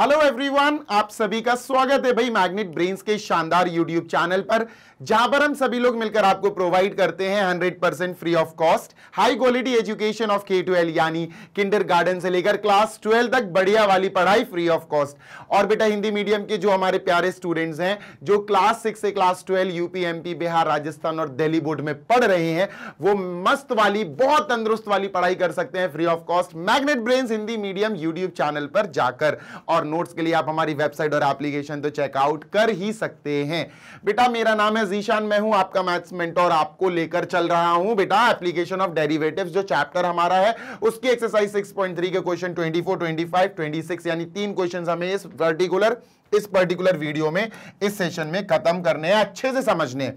Hello everyone आप सभी का स्वागत है भाई मैग्नेट ब्रेन्स के शानदार यूट्यूब चैनल पर जहां पर हम सभी लोग मिलकर आपको प्रोवाइड करते हैं 100 percent free of cost high quality education of K twelve यानी किंडर गार्डन से लेकर क्लास ट्वेल्व तक बढ़िया वाली पढ़ाई फ्री ऑफ कॉस्ट और बेटा हिंदी मीडियम के जो हमारे प्यारे स्टूडेंट्स हैं जो क्लास सिक्स से class twelve UP MP Bihar Rajasthan और दिल्ली बोर्ड में पढ़ रहे हैं वो मस्त वाली बहुत तंदुरुस्त वाली पढ़ाई कर सकते हैं free of cost magnet brains Hindi medium YouTube channel पर जाकर और और नोट्स के लिए आप हमारी वेबसाइट और एप्लीकेशन तो चेकआउट कर ही सकते हैं बेटा मेरा नाम है जीशान मैं हूं आपका मैथ्स मेंटोर आपको लेकर चल रहा हूं बेटा एप्लीकेशन ऑफ डेरिवेटिव्स जो चैप्टर हमारा है उसकी एक्सरसाइज 6.3 के क्वेश्चन 24 25 26 यानी तीन क्वेश्चंस हमें इस पर्टिकुलर इस पर्टिकुलर वीडियो में इस सेशन में खत्म करने हैं अच्छे से समझने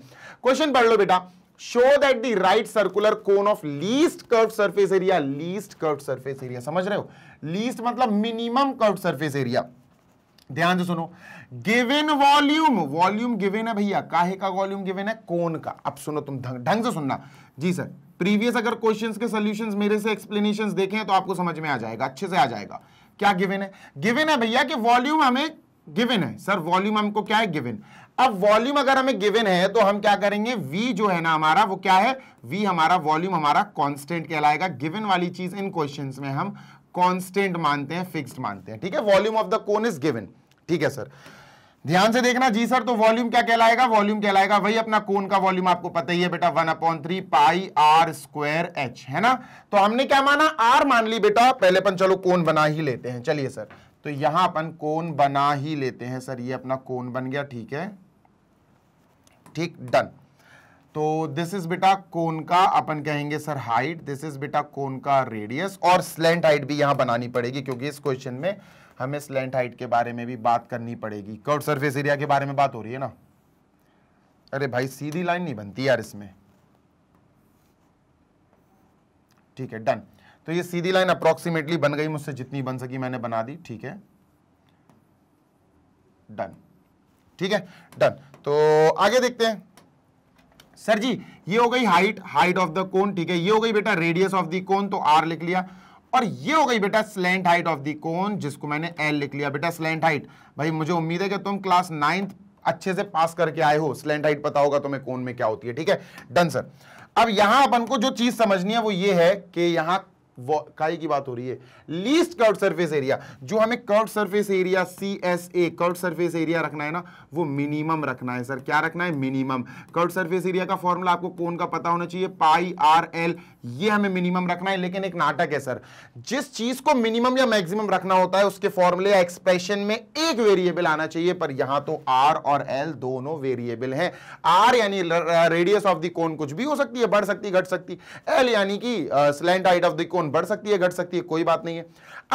क्वेश्चन पढ़ लो बेटा show that the right circular cone of least curve surface area least curve surface area समझ रहे हो लीस्ट मतलब मिनिमम कर्व सरफेस एरिया ध्यान से सुनो गिवन वॉल्यूम वॉल्यूम गिवन है भैया काहे का वॉल्यूम गिवन है कौन का अब सुनो तुम ढंग से सुनना जी सर प्रीवियस अगर क्वेश्चंस के सॉल्यूशंस मेरे से एक्सप्लेनेशंस देखें तो आपको समझ में आ जाएगा अच्छे से आ जाएगा क्या गिवन है गिवन है भैया कि वॉल्यूम हमें गिवन है सर वॉल्यूम हमको क्या है गिवन अब वॉल्यूम अगर हमें गिवन है तो हम क्या करेंगे वी जो है ना हमारा वो क्या है वी हमारा वॉल्यूम हमारा कॉन्स्टेंट कहलाएगा गिवन वाली चीज इन क्वेश्चन में हम कांस्टेंट मानते हैं फिक्स्ड मानते हैं ठीक है volume of the cone is given ठीक है सर ध्यान से देखना जी सर तो वॉल्यूम क्या कहलाएगा वॉल्यूम कहलाएगा वही अपना कोन का वॉल्यूम आपको पता ही है बेटा one upon three pi are square H है ना तो हमने क्या माना आर मान ली बेटा पहले अपन चलो कोन बना ही लेते हैं चलिए सर तो यहां अपन कोन बना ही लेते हैं सर ये अपना कोन बन गया ठीक है ठीक डन तो दिस इज बेटा कोन का अपन कहेंगे सर हाइट दिस इज बेटा कोन का रेडियस और स्लेंट हाइट भी यहां बनानी पड़ेगी क्योंकि इस क्वेश्चन में हमें स्लेंट हाइट के बारे में भी बात करनी पड़ेगी कर्व सरफेस एरिया के बारे में बात हो रही है ना अरे भाई सीधी लाइन नहीं बनती यार इसमें ठीक है डन तो ये सीधी लाइन अप्रोक्सीमेटली बन गई मुझसे जितनी बन सकी मैंने बना दी ठीक है डन ठीक है डन तो आगे देखते हैं सर जी ये हो गई height height of the cone ठीक है ये हो गई बेटा रेडियस ऑफ द कोन तो आर लिख लिया और ये हो गई बेटा slant height of the cone जिसको मैंने एल लिख लिया बेटा स्लेंट हाइट भाई मुझे उम्मीद है कि तुम क्लास नाइन्थ अच्छे से पास करके आए हो स्लेंट हाइट पता होगा तुम्हें कोन में क्या होती है ठीक है डन सर अब यहां अपन को जो चीज समझनी है वो ये है कि यहां काई की बात हो रही है लीस्ट कर्ड सरफेस एरिया जो हमें curved surface area C S A curved surface area रखना है ना वो मिनिमम रखना है सर क्या रखना है मिनिमम कर्ड सरफेस एरिया का फॉर्मूला आपको कौन का पता होना चाहिए पाई आर एल ये हमें मिनिमम रखना है लेकिन एक नाटक है सर जिस चीज को मिनिमम या मैक्सिमम रखना होता है उसके फॉर्मूले या एक्सप्रेशन में एक वेरिएबल आना चाहिए पर यहां तो आर और एल दोनों वेरिएबल है आर यानी रेडियस ऑफ द कोन कुछ भी हो सकती है बढ़ सकती घट सकती एल यानी कि slant height of the cone कॉस्टोन बढ़ सकती है घट सकती है कोई बात नहीं है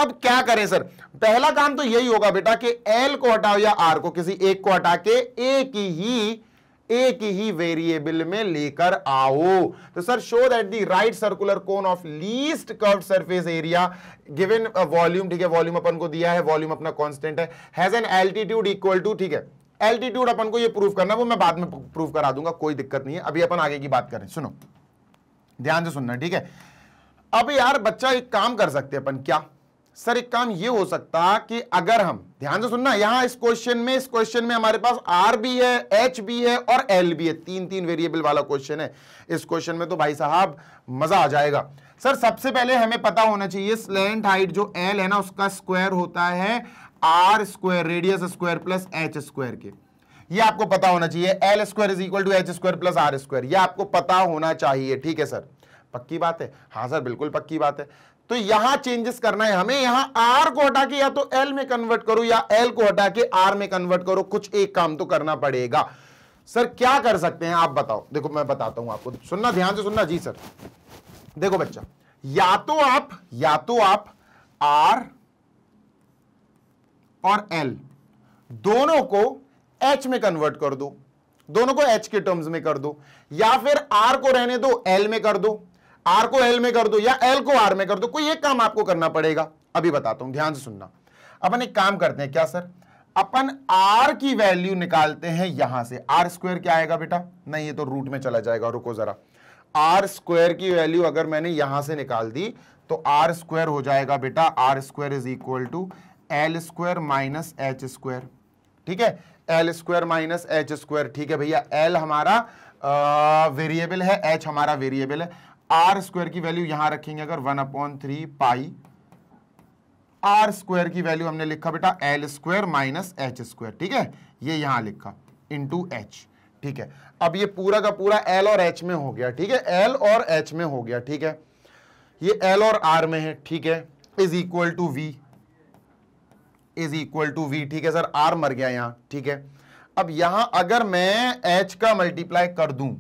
अब क्या करें सर पहला काम तो यही होगा बेटा कि एल को हटाओ या आर को किसी एक को हटा के एक ही एक ही वेरिएबल में लेकर आओ तो sir show that the right circular cone of least curve surface area given volume ठीक है वॉल्यूम अपन को दिया है वॉल्यूम अपना कांस्टेंट है has an altitude equal to ठीक है एल्टीट्यूड अपन को ये प्रूफ करना वो मैं बाद में प्रूफ करा दूंगा कोई दिक्कत नहीं है अभी अपन आगे की बात करें सुनो ध्यान से सुनना ठीक है अब यार बच्चा एक काम कर सकते अपन क्या सर एक काम ये हो सकता कि अगर हम ध्यान से सुनना यहां इस क्वेश्चन में इस क्वेश्चन में हमारे पास आर भी है एच भी है और एल भी है तीन तीन वेरिएबल वाला क्वेश्चन है इस क्वेश्चन में तो भाई साहब मजा आ जाएगा सर सबसे पहले हमें पता होना चाहिए स्लेंट हाइट जो एल है ना उसका स्क्वायर होता है R square radius square plus H square के ये आपको पता होना चाहिए L square is equal to H square plus R square यह आपको पता होना चाहिए ठीक है सर पक्की बात है हाँ सर बिल्कुल पक्की बात है तो यहां चेंजेस करना है हमें यहां आर को हटा के या तो एल में कन्वर्ट करो या एल को हटा के आर में कन्वर्ट करो कुछ एक काम तो करना पड़ेगा सर क्या कर सकते हैं आप बताओ देखो मैं बताता हूं आपको सुनना ध्यान से सुनना जी सर देखो बच्चा या तो आप या तो आप आर और एल दोनों को एच में कन्वर्ट कर दो दोनों को एच के टर्म्स में कर दो या फिर आर को रहने दो एल में कर दो आर को एल में कर दो या एल को आर में कर दो कोई एक काम आपको करना पड़ेगा अभी बताता हूं ध्यान से सुनना अपन एक काम करते हैं क्या सर अपन आर की वैल्यू निकालते हैं यहां से आर स्क्वायर क्या आएगा बेटा नहीं ये तो रूट में चला जाएगा रुको जरा आर स्क्वायर की वैल्यू अगर मैंने यहां से निकाल दी तो आर स्क्वायर हो जाएगा बेटा R square is equal to L square minus H square ठीक है L square minus H square ठीक है भैया एल हमारा वेरिएबल है एच हमारा वेरिएबल है आर स्क्वायर की वैल्यू यहां रखेंगे अगर one upon three pi are square की वैल्यू हमने लिखा बेटा L square minus H square ठीक है ये यहां लिखा इंटू एच ठीक है अब ये पूरा का पूरा एल और एच में हो गया ठीक है एल और एच में हो गया ठीक है ये एल और आर में है ठीक है is equal to V is equal to V ठीक है सर आर मर गया यहां ठीक है अब यहां अगर मैं एच का मल्टीप्लाई कर दूं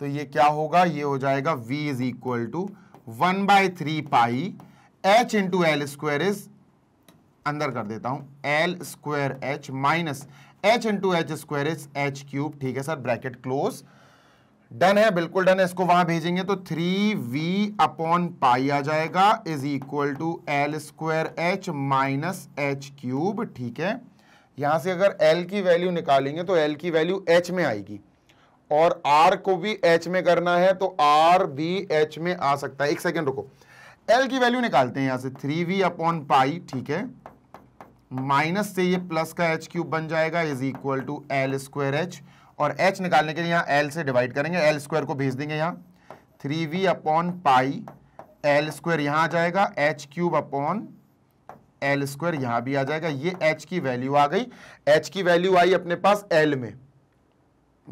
तो ये क्या होगा ये हो जाएगा v is equal to one by three pi H into L square is अंदर कर देता हूं L square H minus H into H square is H cube ठीक है सर ब्रैकेट क्लोज डन है बिल्कुल डन है इसको वहां भेजेंगे तो थ्री वी अपॉन पाई आ जाएगा is equal to L square H minus H cube ठीक है यहां से अगर एल की वैल्यू निकालेंगे तो एल की वैल्यू एच में आएगी और आर को भी एच में करना है तो आर भी एच में आ सकता है एक सेकेंड रुको एल की वैल्यू निकालते हैं यहां से थ्री वी अपॉन पाई ठीक है माइनस से ये प्लस का एच क्यूब बन जाएगा is equal to L square H और एच निकालने के लिए यहां एल से डिवाइड करेंगे एल स्क्वायर को भेज देंगे यहां three we upon pi L square यहां आ जाएगा H cube upon L square यहां भी आ जाएगा ये एच की वैल्यू आ गई एच की वैल्यू आई अपने पास एल में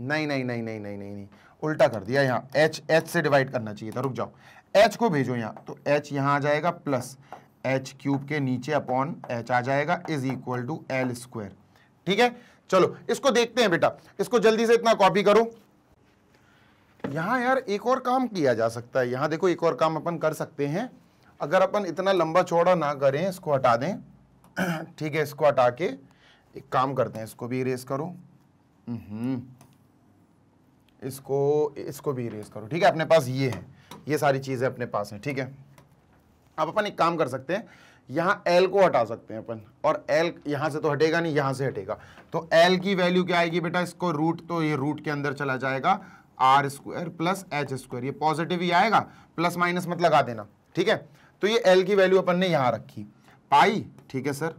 नहीं नहीं नहीं नहीं नहीं नहीं नहीं उल्टा कर दिया यहाँ एच एच से डिवाइड करना चाहिए था रुक जाओ एच को भेजो यहाँ तो एच यहाँ आ जाएगा प्लस एच क्यूब के नीचे अपॉन एच आ जाएगा is equal to L square ठीक है चलो इसको देखते हैं बेटा इसको जल्दी से इतना कॉपी करो यहाँ यार एक और काम किया जा सकता है यहाँ देखो एक और काम अपन कर सकते हैं अगर अपन इतना लंबा चौड़ा ना करें इसको हटा दें ठीक है इसको हटा के एक काम करते हैं इसको भी इरेज करो हम्म इसको इसको भी इरेज करो ठीक है अपने पास ये है ये सारी चीज़ें अपने पास हैं ठीक है अब अपन एक काम कर सकते हैं यहाँ एल को हटा सकते हैं अपन और एल यहाँ से तो हटेगा नहीं यहाँ से हटेगा तो एल की वैल्यू क्या आएगी बेटा इसको रूट तो ये रूट के अंदर चला जाएगा R square plus H square ये पॉजिटिव ही आएगा प्लस माइनस मत लगा देना ठीक है तो ये एल की वैल्यू अपन ने यहाँ रखी पाई ठीक है सर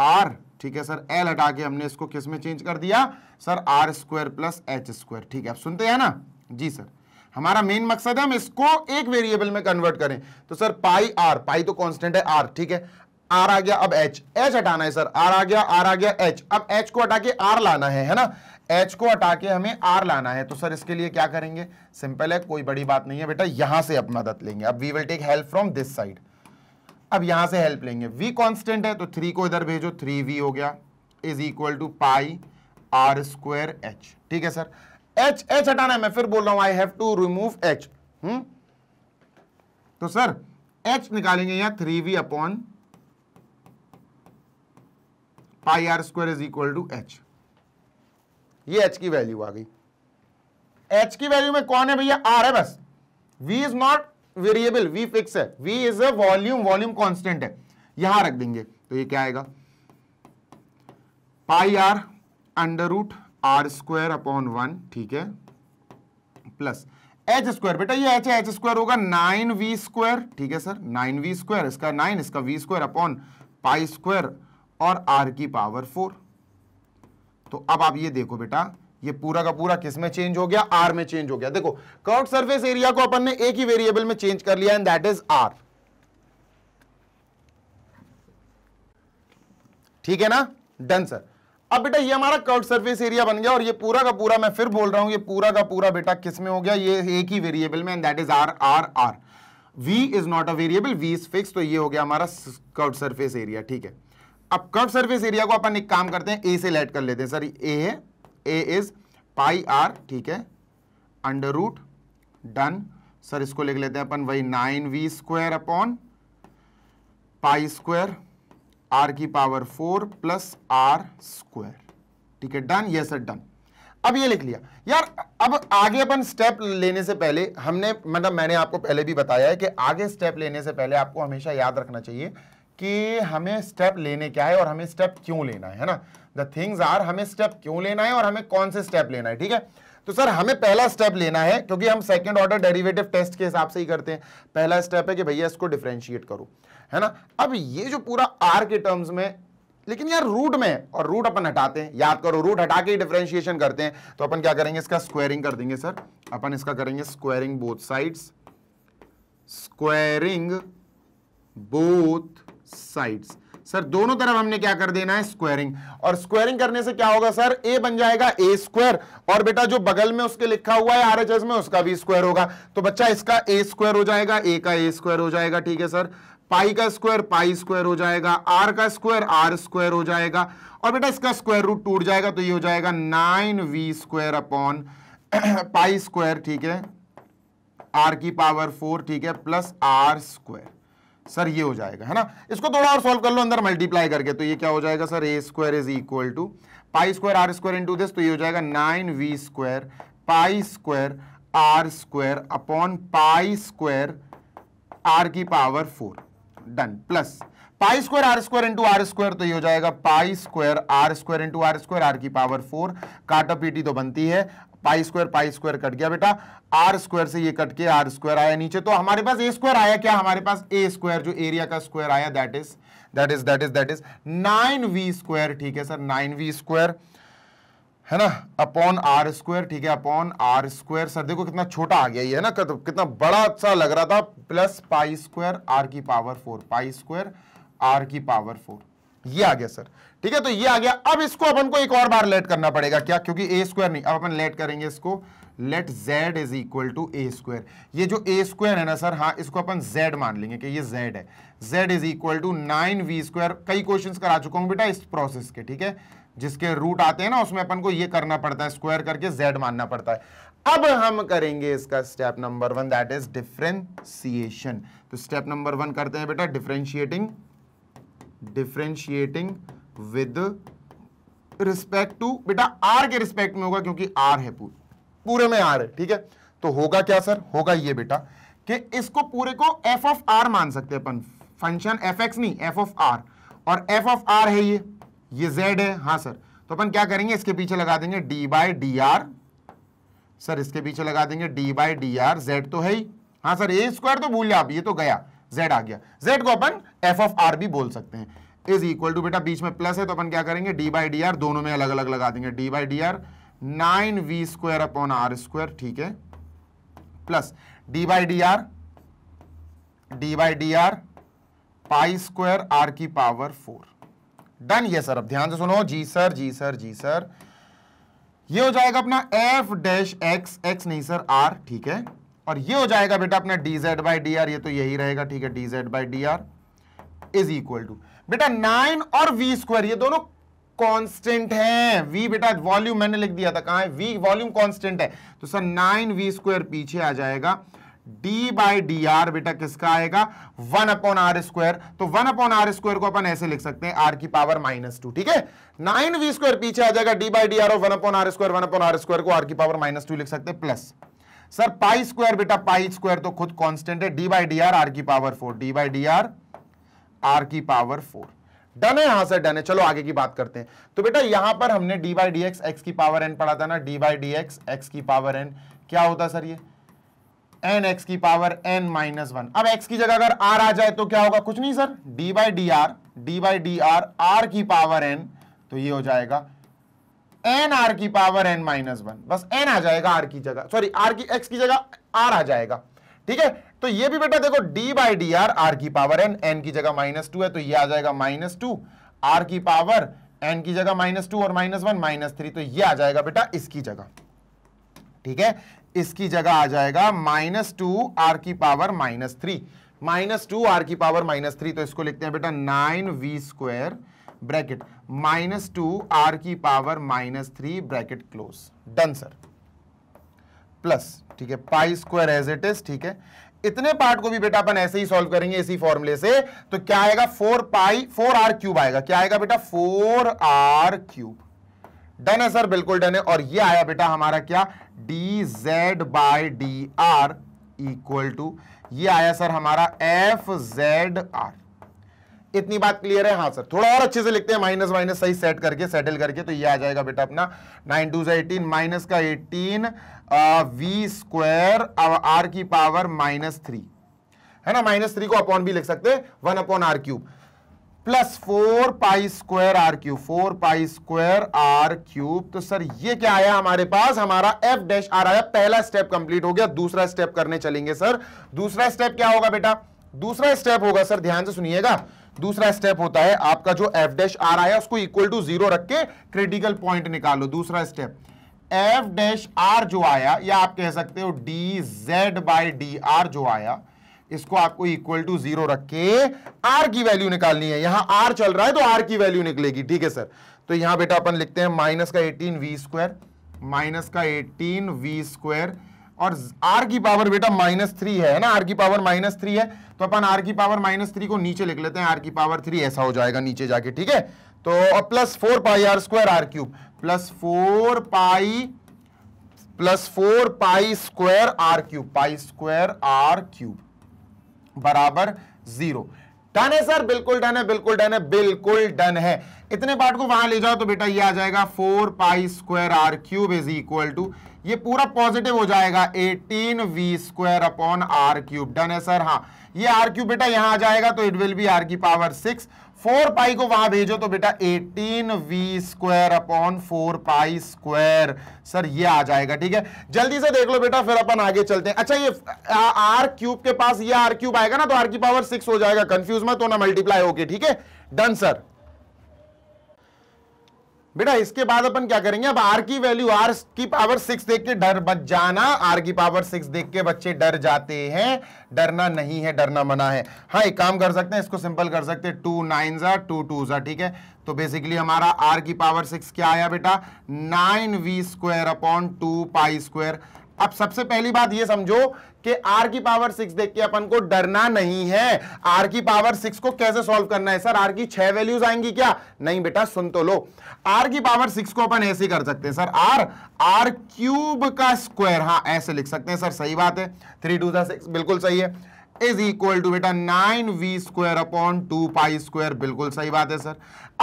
आर ठीक है सर एल हटा के हमने इसको किस में चेंज कर दिया sir R square plus H square ठीक है आप सुनते हैं ना जी सर हमारा मेन मकसद है हम इसको एक वेरिएबल में कन्वर्ट करें तो सर पाई आर पाई तो कांस्टेंट है आर ठीक है आर आ गया अब एच एच हटाना है सर आर आ गया आर आ गया एच अब एच को हटा के आर लाना है है ना एच को हटा के हमें आर लाना है तो सर इसके लिए क्या करेंगे सिंपल है कोई बड़ी बात नहीं है बेटा यहां से अब मदद लेंगे अब we will take help from this side अब यहां से हेल्प लेंगे v कांस्टेंट है तो थ्री को इधर भेजो थ्री वी हो गया is equal to pi R square H ठीक है सर एच एच हटाना है मैं फिर बोल रहा हूं I have to remove H तो सर एच निकालेंगे यहां three we upon pi R square is equal to H ये एच की वैल्यू आ गई एच की वैल्यू में कौन है भैया आर है बस V is not variable V fix है V is a volume volume constant है यहां रख देंगे तो ये क्या आएगा pi R under root R square upon one ठीक है प्लस एच स्क्वायर बेटा ये एच एच स्क्वायर होगा नाइन वी स्क्वायर ठीक है सर नाइन वी स्क्वायर इसका नाइन इसका V square upon pi square और आर की पावर फोर तो अब आप ये देखो बेटा ये पूरा का पूरा किस में चेंज हो गया आर में चेंज हो गया देखो कर्व सरफेस एरिया को अपन ने एक ही वेरिएबल में चेंज कर लिया एंड दैट इज आर ठीक है ना डन सर अब बेटा ये हमारा कर्व सरफेस एरिया बन गया और ये पूरा का पूरा मैं फिर बोल रहा हूं ये पूरा का पूरा बेटा किस में हो गया ये एक ही वेरिएबल में and that is R R R v is not a variable v is fix तो ये हो गया हमारा कर्व सर्फेस एरिया ठीक है अब कर्व सर्फेस एरिया को अपन एक काम करते हैं a से लेट कर लेते हैं सर a है ए इज पाई आर ठीक है अंडर रूट डन सर इसको लिख लेते हैं अपन वही nine we square upon pi square are की power four plus R square ठीक है डन ये सर डन अब ये लिख लिया यार अब आगे अपन स्टेप लेने से पहले हमने मतलब मैंने आपको पहले भी बताया है कि आगे स्टेप लेने से पहले आपको हमेशा याद रखना चाहिए कि हमें स्टेप लेने क्या है और हमें स्टेप क्यों लेना है ना द थिंग्स आर हमें स्टेप क्यों लेना है और हमें कौन से स्टेप लेना है ठीक है तो सर हमें पहला स्टेप लेना है क्योंकि हम सेकंड ऑर्डर डेरिवेटिव टेस्ट के हिसाब से ही करते हैं पहला स्टेप है कि भैया इसको डिफ्रेंशिएट करो है ना अब ये जो पूरा आर के टर्म्स में लेकिन यार रूट में और रूट अपन हटाते हैं याद करो रूट हटा के डिफ्रेंशिएशन करते हैं तो अपन क्या करेंगे इसका स्क्वायरिंग कर देंगे सर अपन इसका करेंगे squaring both sides squaring both sides sir दोनों तरफ हमने क्या कर देना है स्क्वायरिंग और स्क्वायरिंग करने से क्या होगा सर ए बन जाएगा ए स्क्वायर और बेटा जो बगल में उसके लिखा हुआ है आरएचएस में उसका भी स्क्वायर होगा तो बच्चा इसका ए स्क्वायर हो जाएगा ए का ए स्क्वायर हो जाएगा ठीक है सर पाई का स्क्वायर पाई स्क्वायर हो जाएगा आर का स्क्वायर आर स्क्वायर हो जाएगा और बेटा इसका स्क्वायर रूट टूट जाएगा तो ये हो जाएगा nine we square upon pi square ठीक है आर की पावर फोर ठीक है प्लस आर स्क्वायर सर ये हो जाएगा है ना इसको थोड़ा और सॉल्व कर लो अंदर मल्टीप्लाई करके तो ये क्या हो जाएगा sir A square is equal to pi square are square into this तो ये हो जाएगा nine we square pi square are square upon pi square are की power four done plus pi square are square into R square तो ये हो जाएगा pi square are square into R square are की पावर फोर काटा पीटी तो बनती है pi square pi square cut गया बेटा आर स्क्वायर से ये कट के आर स्क्वायर आया नीचे तो हमारे पास ए स्क्वायर आया क्या हमारे पास ए स्क्वायर जो एरिया का स्क्वायर आया that is that is that is that is nine we square ठीक है सर नाइन वी स्क्वायर है ना अपॉन आर स्क्वायर ठीक है अपॉन आर स्क्वायर सर देखो कितना छोटा आ गया ये है ना कितना बड़ा सा लग रहा था प्लस पाई स्क्वायर आर की power four pi square are की पावर फोर ये आ गया सर ठीक है तो ये आ गया अब इसको अपन को एक और बार लेट करना पड़ेगा क्या क्योंकि ए स्क्वायर नहीं अब अपन लेट करेंगे इसको let z is equal to A square ये जो ए स्क्वायर है ना सर हाँ इसको अपन z मान लेंगे कि ये z है z is equal to nine we square कई क्वेश्चन करा चुका हूँ बेटा इस प्रोसेस के ठीक है जिसके रूट आते हैं ना उसमें अपन को ये करना पड़ता है स्क्वायर करके z मानना पड़ता है अब हम करेंगे इसका step number one that is differentiation तो स्टेप नंबर वन करते हैं बेटा differentiating differentiating with respect to बेटा आर के रिस्पेक्ट में होगा क्योंकि आर है पूरे पूरे में आर है ठीक है तो होगा क्या सर होगा ये बेटा कि इसको पूरे को एफ ऑफ आर मान सकते हैं अपन फंक्शन एफ एक्स नहीं एफ ऑफ आर और एफ ऑफ आर है ये ये जेड है हाँ सर तो अपन क्या करेंगे इसके पीछे लगा देंगे D by D R sir इसके पीछे लगा देंगे D by D R Z तो है ही हाँ सर ए स्क्वायर तो भूल जाए आप ये तो गया जेड आ गया जेड को अपन एफ ऑफ आर भी बोल सकते हैं इज इक्वल टू बेटा बीच में प्लस है तो अपन क्या करेंगे डी बाई डी आर दोनों में अलग अलग लगा देंगे D by D R nine we square upon R square ठीक है plus D by D R D by D R pi square are की पावर फोर डन ये सर अब ध्यान से सुनो जी सर जी सर जी सर ये हो जाएगा अपना एफ डैश एक्स एक्स नहीं सर आर ठीक है और ये हो जाएगा बेटा अपना D Z by D R ये तो यही रहेगा ठीक है D Z by D R is equal to बेटा नाइन और वी स्क्वायर ये दोनों कांस्टेंट हैं v बेटा वॉल्यूम मैंने लिख दिया था कहा है v वॉल्यूम कांस्टेंट है तो सर नाइन वी स्क्वायर पीछे आ जाएगा d बाई डी आर बेटा किसका आएगा वन अपॉन आर स्क्वायर तो वन अपॉन आर स्क्वायर को अपन ऐसे लिख सकते हैं r की पावर माइनस टू ठीक है नाइन वी स्क्वायर पीछे आ जाएगा d बाई डी आर और one upon R square one upon R square को r की पावर माइनस टू लिख सकते हैं प्लस सर पाई स्क्वायर बेटा पाई स्क्वायर तो खुद कांस्टेंट है D by D r are की power four d by D r are की पावर फोर डन है यहां से डन है चलो आगे की बात करते हैं तो बेटा यहां पर हमने d by D x x की पावर एन पढ़ा था ना d by D x x की पावर एन क्या होता सर ये एन एक्स की पावर एन माइनस वन अब एक्स की जगह अगर आर आ जाए तो क्या होगा कुछ नहीं sir D by D R D by D r are की पावर एन तो ये हो जाएगा एन आर की पावर एन माइनस वन बस एन आ जाएगा आर की जगह सॉरी आर की एक्स की जगह आर आ जाएगा ठीक है तो ये भी बेटा देखो d by D r are की पावर एन एन की जगह माइनस टू है तो ये आ जाएगा माइनस टू आर की पावर एन की जगह माइनस टू और माइनस वन माइनस थ्री तो ये आ जाएगा बेटा इसकी जगह ठीक है इसकी जगह आ जाएगा माइनस टू आर की power minus three minus two r की पावर माइनस थ्री तो इसको लिखते हैं बेटा nine we square bracket minus two r की power minus three bracket close done sir plus ठीक है pi square as it is ठीक है इतने पार्ट को भी बेटा अपन ऐसे ही सॉल्व करेंगे इसी फॉर्मूले से तो क्या आएगा four pi four r cube आएगा क्या आएगा बेटा फोर आर क्यूब डन है सर बिल्कुल डन है और ये आया बेटा हमारा क्या d Z by D r equal to ये आया सर हमारा एफ जेड आर इतनी बात क्लियर है हाँ सर थोड़ा और अच्छे से लिखते हैं माइनस माइनस सही सेट करके सेटल करके तो ये आ जाएगा बेटा अपना नाइन टू से एटीन माइनस का एटीन वी स्क्वायर आर की पावर माइनस थ्री है ना माइनस थ्री को अपॉन भी लिख सकते one upon r cube plus four pi square r cube four pi square r cube तो सर ये क्या आया हमारे पास हमारा एफ डैश आर आया पहला स्टेप कंप्लीट हो गया दूसरा स्टेप करने चलेंगे सर दूसरा स्टेप क्या होगा बेटा दूसरा स्टेप होगा सर ध्यान से सुनिएगा दूसरा स्टेप होता है आपका जो एफ डैश आर आया उसको इक्वल टू जीरो रख के क्रिटिकल पॉइंट निकालो दूसरा स्टेप एफ डैश आर जो आया या आप कह सकते हो d Z by D r जो आया इसको आपको इक्वल टू जीरो रख के आर की वैल्यू निकालनी है यहां आर चल रहा है तो आर की वैल्यू निकलेगी ठीक है सर तो यहां बेटा अपन लिखते हैं माइनस का एटीन वी स्क्वायर माइनस का एटीन वी स्क्वायर और आर की पावर बेटा माइनस थ्री है ना आर की पावर माइनस थ्री है तो अपन आर की पावर माइनस थ्री को नीचे लिख लेते हैं आर की पावर थ्री ऐसा हो जाएगा नीचे जाके ठीक है तो plus four pi are square r cube plus four pi plus four pi square r cube pi square r cube बराबर जीरो डन है सर बिल्कुल डन है बिल्कुल डन है बिल्कुल डन है इतने पार्ट को वहां ले जाओ तो बेटा ये आ जाएगा four pi square r cube is equal to ये पूरा पॉजिटिव हो जाएगा eighteen v square upon r cube done है सर हाँ ये आर क्यूब बेटा यहां आ जाएगा तो इट विल बी आर की पावर सिक्स फोर पाई को वहां भेजो तो बेटा eighteen v square upon four pi square sir ये आ जाएगा ठीक है जल्दी से देख लो बेटा फिर अपन आगे चलते हैं अच्छा ये आर क्यूब के पास ये आर क्यूब आएगा ना तो आर की पावर सिक्स हो जाएगा कंफ्यूज मत होना मल्टीप्लाई होके ठीक है डन सर बेटा इसके बाद अपन क्या करेंगे अब आर की वैल्यू आर की पावर सिक्स देख के डर बच जाना आर की पावर सिक्स देख के बच्चे डर जाते हैं डरना नहीं है डरना मना है हाँ एक काम कर सकते हैं इसको सिंपल कर सकते हैं टू नाइन जा टू टू जा ठीक है तो बेसिकली हमारा आर की पावर सिक्स क्या आया बेटा nine we square upon two pi square अब सबसे पहली बात यह समझो कि r की पावर सिक्स देख के अपन को डरना नहीं है r की पावर सिक्स को कैसे सॉल्व करना है सर r की छह वैल्यूज आएंगी क्या नहीं बेटा सुन तो लो r की पावर सिक्स को अपन ऐसे कर सकते हैं सर r r क्यूब का स्क्वायर हाँ ऐसे लिख सकते हैं सर सही बात है थ्री टू सिक्स बिल्कुल सही है इज इक्वल टू बेटा nine we square upon two pi square बिल्कुल सही बात है सर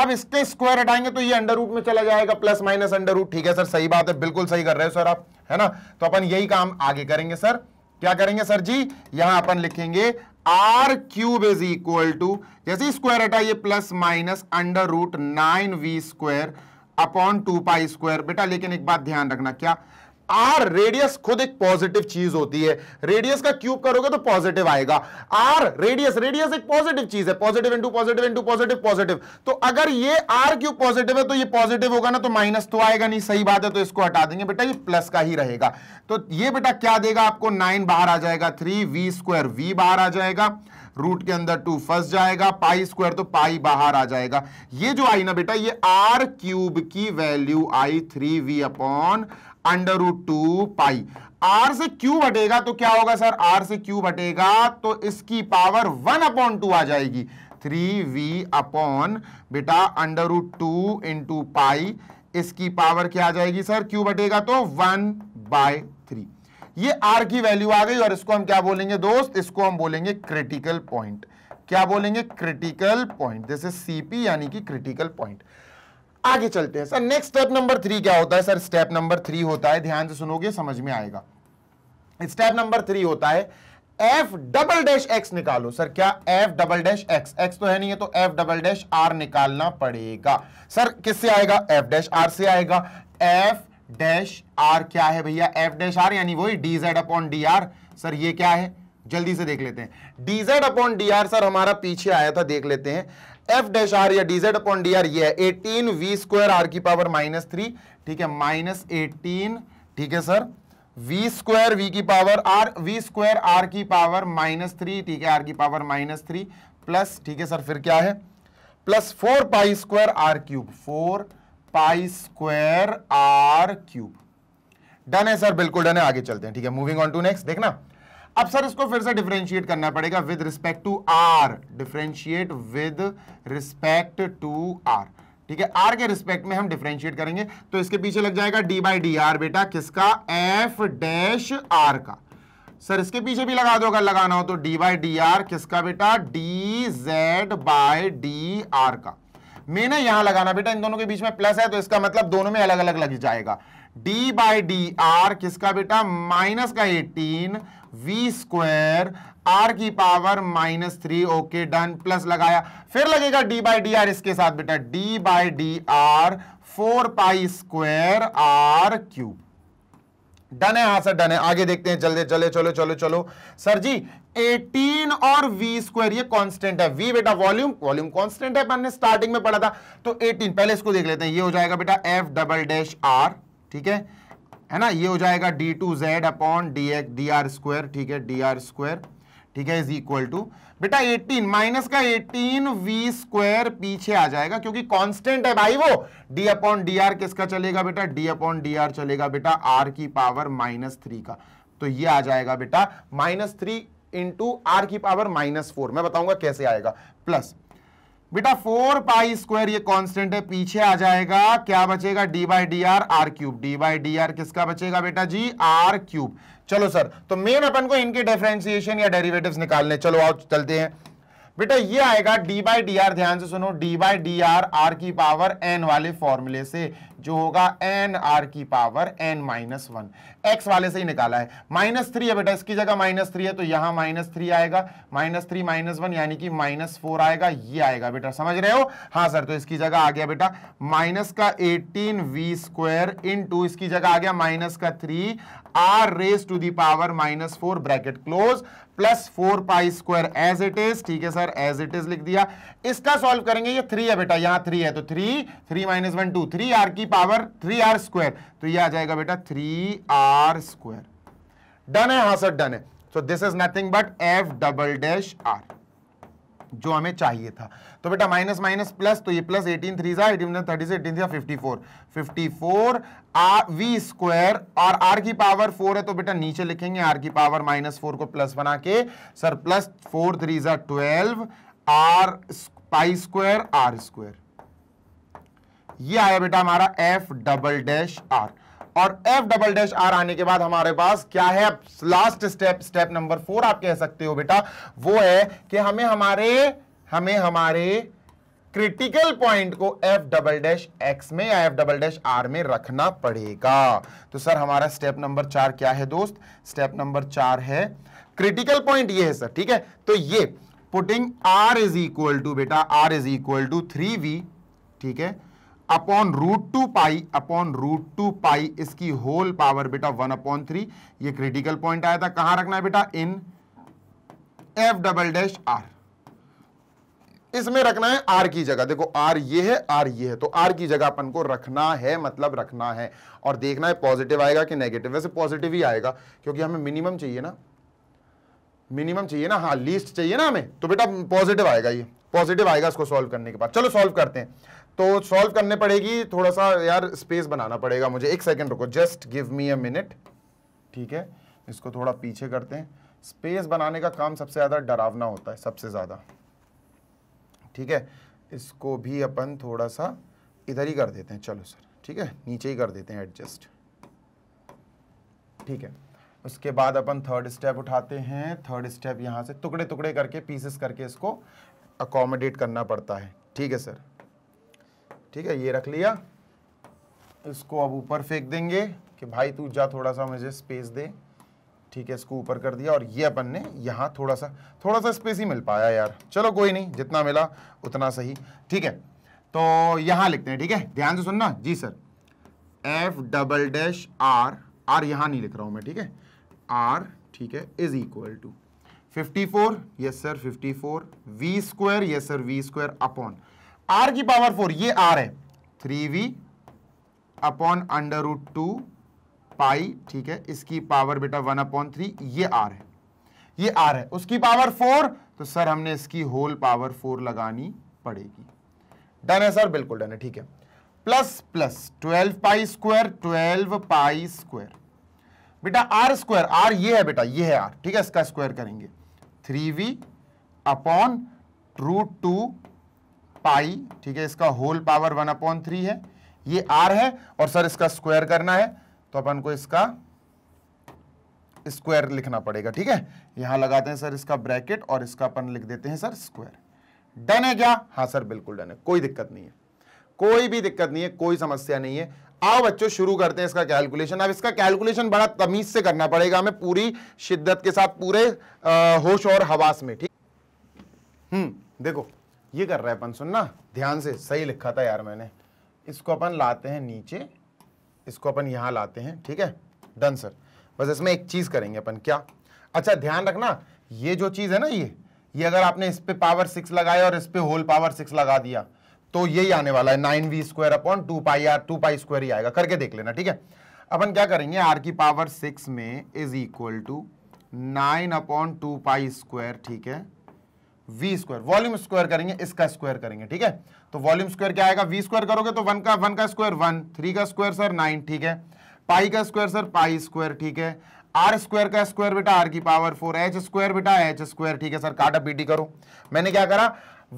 अब इसके स्क्वायर हटाएंगे तो ये अंडर रूट में चला जाएगा प्लस माइनस अंडर रूट ठीक है सर सही बात है बिल्कुल सही कर रहे हो सर आप है ना तो अपन यही काम आगे करेंगे सर क्या करेंगे सर जी यहां अपन लिखेंगे r cube is equal to जैसे स्क्वायर हटाइए plus minus under root nine we square upon two pi square बेटा लेकिन एक बात ध्यान रखना क्या आर रेडियस खुद एक पॉजिटिव चीज होती है रेडियस का क्यूब करोगे तो पॉजिटिव आएगा आर रेडियस रेडियस एक पॉजिटिव चीज है positive into positive into positive positive तो अगर ये आर क्यूब पॉजिटिव है तो ये पॉजिटिव होगा ना तो माइनस तो आएगा नहीं सही बात है तो इसको हटा देंगे बेटा ये प्लस का ही रहेगा तो ये बेटा क्या देगा आपको नाइन बाहर आ जाएगा थ्री वी स्क्वायर वी बाहर आ जाएगा रूट के अंदर टू फंस जाएगा पाई स्क्वायर तो पाई बाहर आ जाएगा ये जो आई ना बेटा ये आर क्यूब की वैल्यू आई three we upon under root two pi r से क्यू हटेगा तो क्या होगा सर आर से क्यू हटेगा तो इसकी पावर वन अपॉन टू आ जाएगी थ्री वी अपॉन बेटा under root two into pi इसकी पावर क्या आ जाएगी सर क्यू बटेगा तो वन बाय थ्री ये आर की वैल्यू आ गई और इसको हम क्या बोलेंगे दोस्त इसको हम बोलेंगे क्रिटिकल पॉइंट क्या बोलेंगे क्रिटिकल पॉइंट जैसे सीपी यानी कि क्रिटिकल पॉइंट आगे चलते हैं sir next step number three क्या होता है सर स्टेप नंबर थ्री होता है ध्यान से सुनोगे समझ में आएगा स्टेप नंबर थ्री होता है एफ डबल डैश एक्स निकालो सर क्या f double dash x x तो है नहीं है तो एफ डबल डैश आर निकालना पड़ेगा सर किससे आएगा एफ डैश आर से आएगा एफ डैश आर क्या है भैया एफ डैश आर यानी वही d z upon d are sir ये क्या है जल्दी से देख लेते हैं d z upon d are sir हमारा पीछे आया था देख लेते हैं एफ डैश आर या डीजेड अपॉन डी आर ये है एटीन वी स्क्वायर आर की पावर माइनस थ्री ठीक है माइनस एटीन ठीक है सर वी स्क्वायर वी की power r v square are की पावर माइनस थ्री ठीक है आर की पावर माइनस थ्री प्लस ठीक है सर फिर क्या है plus four pi square r cube four pi square r cube done है सर बिल्कुल डन है आगे चलते हैं ठीक है मूविंग ऑन टू नेक्स्ट देखना अब सर इसको फिर से डिफ्रेंशिएट करना पड़ेगा with respect to r differentiate with respect to are ठीक है आर के रिस्पेक्ट में हम डिफ्रेंशिएट करेंगे तो इसके पीछे लग जाएगा डी बाई डी आर बेटा किसका एफ डैश आर का सर इसके पीछे भी लगा दो अगर लगाना हो तो डी बाई डी आर किसका बेटा d z by d r का मैंने यहां लगाना बेटा इन दोनों के बीच में प्लस है तो इसका मतलब दोनों में अलग अलग लग जाएगा डी बाई डी आर किसका बेटा माइनस का 18 वी स्क्वायर आर की power minus three okay done plus लगाया फिर लगेगा डी बाई डी आर इसके साथ बेटा D by D r four pi square r cube done है हाँ सर डन है आगे देखते हैं जल्दी चले चलो चलो चलो सर जी 18 और v स्क्वायर ये कांस्टेंट है v बेटा वॉल्यूम वॉल्यूम कांस्टेंट है स्टार्टिंग में पढ़ा था तो 18 पहले इसको देख लेते हैं ये हो जाएगा बेटा f डबल डैश आर ठीक है है ना ये हो जाएगा d two z upon d x d r square ठीक है डी आर स्क्वायर ठीक है इज इक्वल टू बेटा 18 माइनस का 18 वी स्क्वायर पीछे आ जाएगा क्योंकि कांस्टेंट है भाई वो डी अपॉन डी आर किसका चलेगा बेटा डी अपॉन डी आर चलेगा बेटा आर की पावर माइनस थ्री का तो ये आ जाएगा बेटा माइनस थ्री इंटू आर की पावर माइनस फोर मैं बताऊंगा कैसे आएगा प्लस बेटा फोर पाई स्क्वायर ये कांस्टेंट है पीछे आ जाएगा क्या बचेगा d by D r r cube d by D r किसका बचेगा बेटा जी आर क्यूब चलो सर तो मेन अपन को इनके डिफ्रेंसिएशन या डेरिवेटिव्स निकालने चलो आओ चलते हैं बेटा ये आएगा डी बाई डी आर ध्यान से सुनो d by D r are की पावर एन वाले फॉर्मूले से जो होगा एन आर की power n minus one x वाले से ही निकाला है माइनस थ्री है बेटा इसकी जगह माइनस थ्री है तो यहां माइनस थ्री आएगा माइनस थ्री माइनस वन यानी कि माइनस फोर आएगा ये आएगा बेटा समझ रहे हो हाँ सर तो इसकी जगह आ गया बेटा माइनस का eighteen v square into इसकी जगह आ गया माइनस का three r raise to the power minus four bracket close plus four pi square as it is ठीक है सर एज इट इज लिख दिया इसका सॉल्व करेंगे ये थ्री है बेटा यहां थ्री है तो three three minus one two three r की पावर थ्री आर स्क्वायर तो ये आ जाएगा बेटा थ्री आर स्क्वायर डन है हाँ सर डन है so this is nothing but f double dash r जो हमें चाहिए था तो बेटा माइनस माइनस प्लस तो ये प्लस एटीन थ्री सा एटीन थर्टी से eighteen three fifty four fifty four r v square और आर की पावर फोर है तो बेटा नीचे लिखेंगे आर की पावर माइनस फोर को प्लस बना के सर प्लस फोर थ्री जा twelve r pi square are square ये आया बेटा हमारा एफ डबल डैश आर और एफ डबल डैश आर आने के बाद हमारे पास क्या है last step step number four आप कह सकते हो बेटा वो है कि हमें हमारे हमें हमारे क्रिटिकल पॉइंट को एफ डबल डैश एक्स में या एफ डबल डैश आर में रखना पड़ेगा तो सर हमारा स्टेप नंबर चार क्या है दोस्त स्टेप नंबर चार है क्रिटिकल पॉइंट ये है सर ठीक है तो ये putting r is equal to बेटा r is equal to three v ठीक है upon root two pi upon root two pi इसकी होल पावर बेटा वन अपॉन थ्री ये क्रिटिकल पॉइंट आया था कहां रखना है बेटा in F double dash r इसमें रखना है आर की जगह देखो आर ये है आर ये है तो आर की जगह अपन को रखना है मतलब रखना है और देखना है पॉजिटिव आएगा कि नेगेटिव वैसे पॉजिटिव ही आएगा क्योंकि हमें मिनिमम चाहिए ना मिनिमम चाहिए ना हाँ लीस्ट चाहिए ना हमें तो बेटा पॉजिटिव आएगा ये पॉजिटिव आएगा इसको सॉल्व करने के बाद चलो सॉल्व करते हैं तो सॉल्व करने पड़ेगी थोड़ा सा यार स्पेस बनाना पड़ेगा मुझे एक सेकेंड रुको just give me a minute ठीक है इसको थोड़ा पीछे करते हैं स्पेस बनाने का काम सबसे ज़्यादा डरावना होता है सबसे ज़्यादा ठीक है इसको भी अपन थोड़ा सा इधर ही कर देते हैं चलो सर ठीक है नीचे ही कर देते हैं एडजस्ट ठीक है उसके बाद अपन थर्ड स्टेप उठाते हैं थर्ड स्टेप यहाँ से टुकड़े टुकड़े करके पीसेस करके इसको अकोमोडेट करना पड़ता है ठीक है सर ठीक है ये रख लिया इसको अब ऊपर फेंक देंगे कि भाई तू जा थोड़ा सा मुझे स्पेस दे ठीक है इसको ऊपर कर दिया और ये अपन ने यहाँ थोड़ा सा थोड़ा सा स्पेस ही मिल पाया यार चलो कोई नहीं जितना मिला उतना सही ठीक है तो यहाँ लिखते हैं ठीक है ध्यान से सुनना जी sir F double dash r r यहाँ नहीं लिख रहा हूँ मैं ठीक है आर ठीक है is equal to 54 yes sir 54 V square yes sir we square upon R की पावर फोर ये आर है three we upon under root two pi ठीक है इसकी पावर बेटा वन अपॉन थ्री ये आर है ये आर है उसकी पावर फोर तो सर हमने इसकी होल पावर फोर लगानी पड़ेगी डन है सर बिल्कुल डन है ठीक है plus plus twelve pi square twelve pi square बेटा आर स्क्वायर आर ये है बेटा ये है आर ठीक है इसका स्क्वायर करेंगे three we upon root two pi ठीक है इसका whole power one upon three है ये आर है और सर इसका स्क्वायर करना है तो अपन को इसका स्क्वायर लिखना पड़ेगा ठीक है यहां लगाते हैं सर इसका ब्रैकेट और इसका अपन लिख देते हैं सर स्क्वायर डन है क्या हाँ सर बिल्कुल डन है कोई दिक्कत नहीं है कोई भी दिक्कत नहीं है कोई समस्या नहीं है आओ बच्चों शुरू करते हैं इसका कैलकुलेशन अब इसका कैलकुलेशन बड़ा तमीज से करना पड़ेगा हमें पूरी शिद्दत के साथ पूरे आ, होश और हवास में ठीक हम्म देखो ये कर रहा है अपन सुनना ध्यान से सही लिखा था यार मैंने इसको अपन लाते हैं नीचे इसको अपन यहां लाते हैं ठीक है डन सर बस इसमें एक चीज़ करेंगे अपन क्या अच्छा ध्यान रखना ये जो चीज़ है ना ये ये अगर आपने इस पे पावर सिक्स लगाया और इस पे होल पावर सिक्स लगा दिया तो यही आने वाला है nine we square upon two pi R two pi square ही आएगा करके देख लेना ठीक है अपन क्या करेंगे आर की पावर सिक्स में is equal to nine upon two pi square ठीक है वी स्क्वायर वॉल्यूम स्क्वायर करेंगे इसका स्क्वायर करेंगे ठीक है तो वॉल्यूम स्क्वायर क्या आएगा वी स्क्वायर करोगे तो वन का वन का स्क्वायर वन थ्री का स्क्वायर सर नाइन ठीक है पाई का स्क्वायर सर पाई स्क्वायर ठीक है आर स्क्वायर का स्क्वायर बेटा आर की पावर फोर एच स्क्वायर बेटा एच स्क्वायर ठीक है सर काटा पीटी करो मैंने क्या करा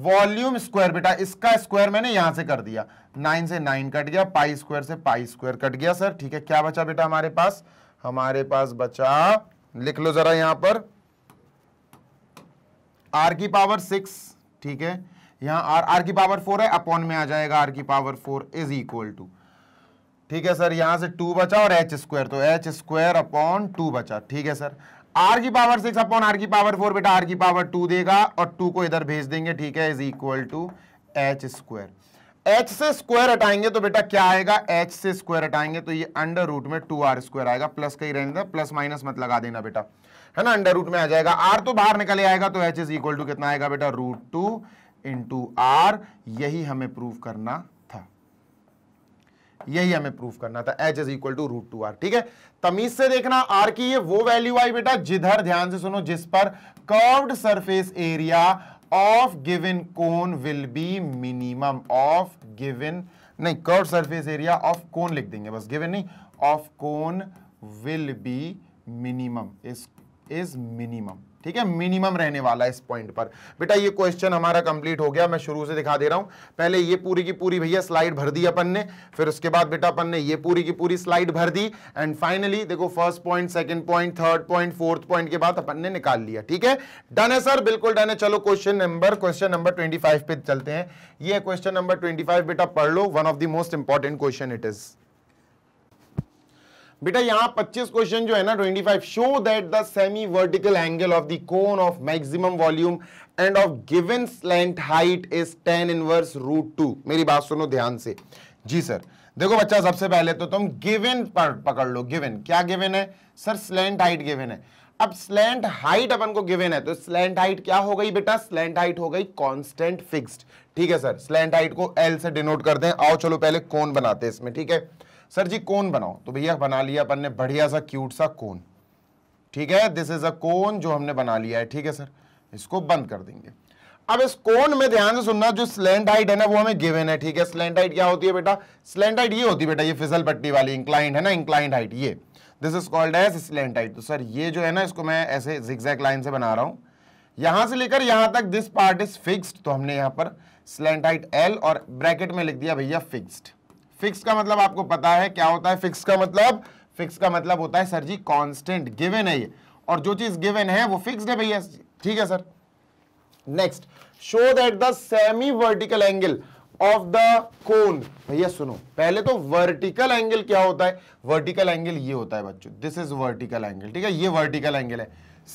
वॉल्यूम स्क्वायर बेटा इसका स्क्वायर मैंने यहां से कर दिया नाइन से नाइन कट गया पाई स्क्वायर से पाई स्क्वायर कट गया सर ठीक है क्या बचा बेटा हमारे पास हमारे पास बचा लिख लो जरा यहां पर आर की पावर सिक्स ठीक है यहां आर आर की पावर फोर है अपॉन में आ जाएगा आर की power four is equal to ठीक है सर यहां से टू बचा और एच स्क्वायर तो एच स्क्वायर अपॉन टू बचा ठीक है सर आर की पावर सिक्स अपॉन आर की पावर फोर बेटा आर की पावर टू देगा और टू को इधर भेज देंगे ठीक है is equal to H square H से स्क्वायर हटाएंगे तो बेटा क्या आएगा एच से स्क्वायर हटाएंगे तो ये अंडर रूट में टू आर स्क्वायर आएगा प्लस कहीं रहने दे प्लस माइनस मत लगा देना बेटा है ना अंडर रूट में आ जाएगा आर तो बाहर निकले आएगा तो एच इज इक्वल टू कितना आएगा बेटा रूट टू इंटू आर यही हमें प्रूव करना था यही हमें प्रूव करना था H is equal to root two are ठीक है तमीज से देखना आर की ये वो वैल्यू आई बेटा जिधर ध्यान से सुनो जिस पर curved surface area of given cone will be minimum of given नहीं curve surface area of cone लिख देंगे बस गिवन नहीं of cone will be minimum is is minimum ठीक है मिनिमम रहने वाला है इस पॉइंट पर बेटा ये क्वेश्चन हमारा कंप्लीट हो गया मैं शुरू से दिखा दे रहा हूं पहले ये पूरी की पूरी भैया स्लाइड भर दी अपन ने फिर उसके बाद बेटा अपन ने ये पूरी की पूरी स्लाइड भर दी एंड फाइनली देखो first point second point third point fourth point के बाद अपन ने निकाल लिया ठीक है डन है सर बिल्कुल डन है चलो question number question number twenty पे चलते हैं ये क्वेश्चन नंबर ट्वेंटी बेटा पढ़ लो one of the most important question it is बेटा यहां 25 क्वेश्चन जो है ना 25 show that the semi vertical angle of the cone of maximum volume and of given slant height is tan inverse root two मेरी बात सुनो ध्यान से जी सर देखो बच्चा सबसे पहले तो तुम गिवन पकड़ लो गिवन क्या गिवन है सर स्लेंट हाइट गिवन है अब स्लेंट हाइट अपन को गिवन है तो स्लेंट हाइट क्या हो गई बेटा स्लेंट हाइट हो गई कॉन्स्टेंट फिक्सड ठीक है सर स्लेंट हाइट को एल से डिनोट करते हैं आओ चलो पहले कौन बनाते हैं इसमें ठीक है सर जी कोन बनाओ तो भैया बना लिया अपन ने बढ़िया सा क्यूट सा कोन ठीक है दिस इज अ कोन जो हमने बना लिया है ठीक है सर इसको बंद कर देंगे अब इस कोन में ध्यान से सुनना जो स्लैंड हाइट है ना वो हमें गिवन है ठीक है स्लैंड हाइट क्या होती है बेटा स्लैंड हाइट ये होती है बेटा ये फिसल पट्टी वाली इंक्लाइंड है ना इंक्लाइंड हाइट ये this is called as slant height तो सर ये जो है ना इसको मैं ऐसे जिक्जैक लाइन से बना रहा हूँ यहां से लेकर यहां तक दिस पार्ट इज फिक्स्ड तो हमने यहां पर स्लैंड हाइट एल और ब्रैकेट में लिख दिया भैया फिक्स्ड फिक्स का मतलब आपको पता है क्या होता है फिक्स का मतलब फिक्स का मतलब होता है सर जी कॉन्स्टेंट गिवेन है ये और जो चीज गिवेन है वो फिक्स है भैया ठीक है sir next show that the semi vertical angle of the cone भैया सुनो पहले तो वर्टिकल एंगल क्या होता है वर्टिकल एंगल ये होता है बच्चों दिस इज वर्टिकल एंगल ठीक है ये वर्टिकल एंगल है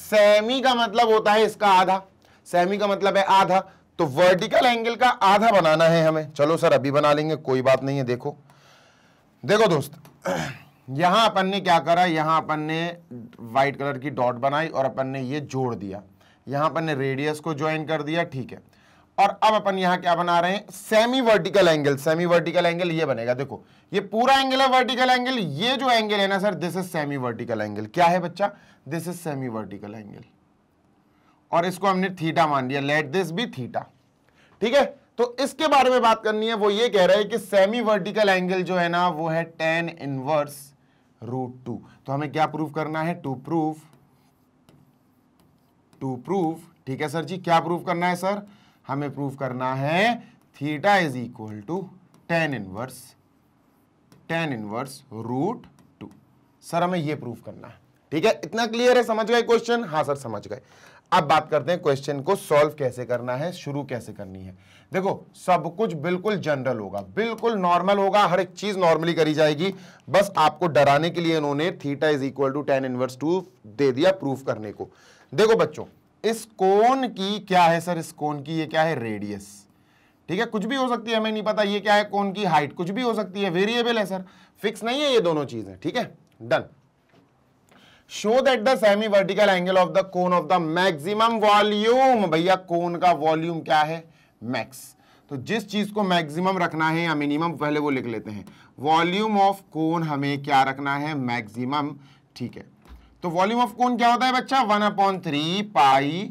सेमी का मतलब होता है इसका आधा सेमी का मतलब है आधा तो वर्टिकल एंगल का आधा बनाना है हमें चलो सर अभी बना लेंगे कोई बात नहीं है देखो देखो दोस्त यहां अपन ने क्या करा यहां अपन ने वाइट कलर की डॉट बनाई और अपन ने ये जोड़ दिया यहां अपन ने रेडियस को ज्वाइन कर दिया ठीक है और अब अपन यहां क्या बना रहे हैं semi vertical angle semi vertical angle ये बनेगा देखो ये पूरा एंगल है वर्टिकल एंगल ये जो एंगल है ना sir this is semi vertical angle क्या है बच्चा this is semi vertical angle और इसको हमने थीटा मान लिया लेट दिस बी थीटा ठीक है तो इसके बारे में बात करनी है वो ये कह रहा है कि सेमी वर्टिकल एंगल जो है ना वो है टेन इनवर्स रूट टू तो हमें क्या प्रूफ करना है टू प्रूफ टू प्रूफ ठीक है सर जी क्या प्रूफ करना है सर हमें प्रूफ करना है theta is equal to tan inverse tan inverse root two sir हमें ये प्रूफ करना है ठीक है इतना क्लियर है समझ गए क्वेश्चन हाँ सर समझ गए अब बात करते हैं क्वेश्चन को सॉल्व कैसे करना है शुरू कैसे करनी है देखो सब कुछ बिल्कुल जनरल होगा बिल्कुल नॉर्मल होगा हर एक चीज नॉर्मली करी जाएगी बस आपको डराने के लिए इन्होंने theta is equal to tan inverse two दे दिया प्रूफ करने को देखो बच्चों इस कोन की क्या है सर इस कोन की ये क्या है रेडियस ठीक है कुछ भी हो सकती है हमें नहीं पता ये क्या है कोन की हाइट कुछ भी हो सकती है वेरिएबल है सर फिक्स नहीं है ये दोनों चीजें ठीक है done show that the semi vertical angle of the cone of the maximum volume भैया कोन का वॉल्यूम क्या है मैक्स तो जिस चीज को मैक्सिमम रखना है या मिनिमम पहले वो लिख लेते हैं वॉल्यूम ऑफ कोन हमें क्या रखना है मैक्सिमम ठीक है तो वॉल्यूम ऑफ कोन क्या होता है बच्चा one upon three pi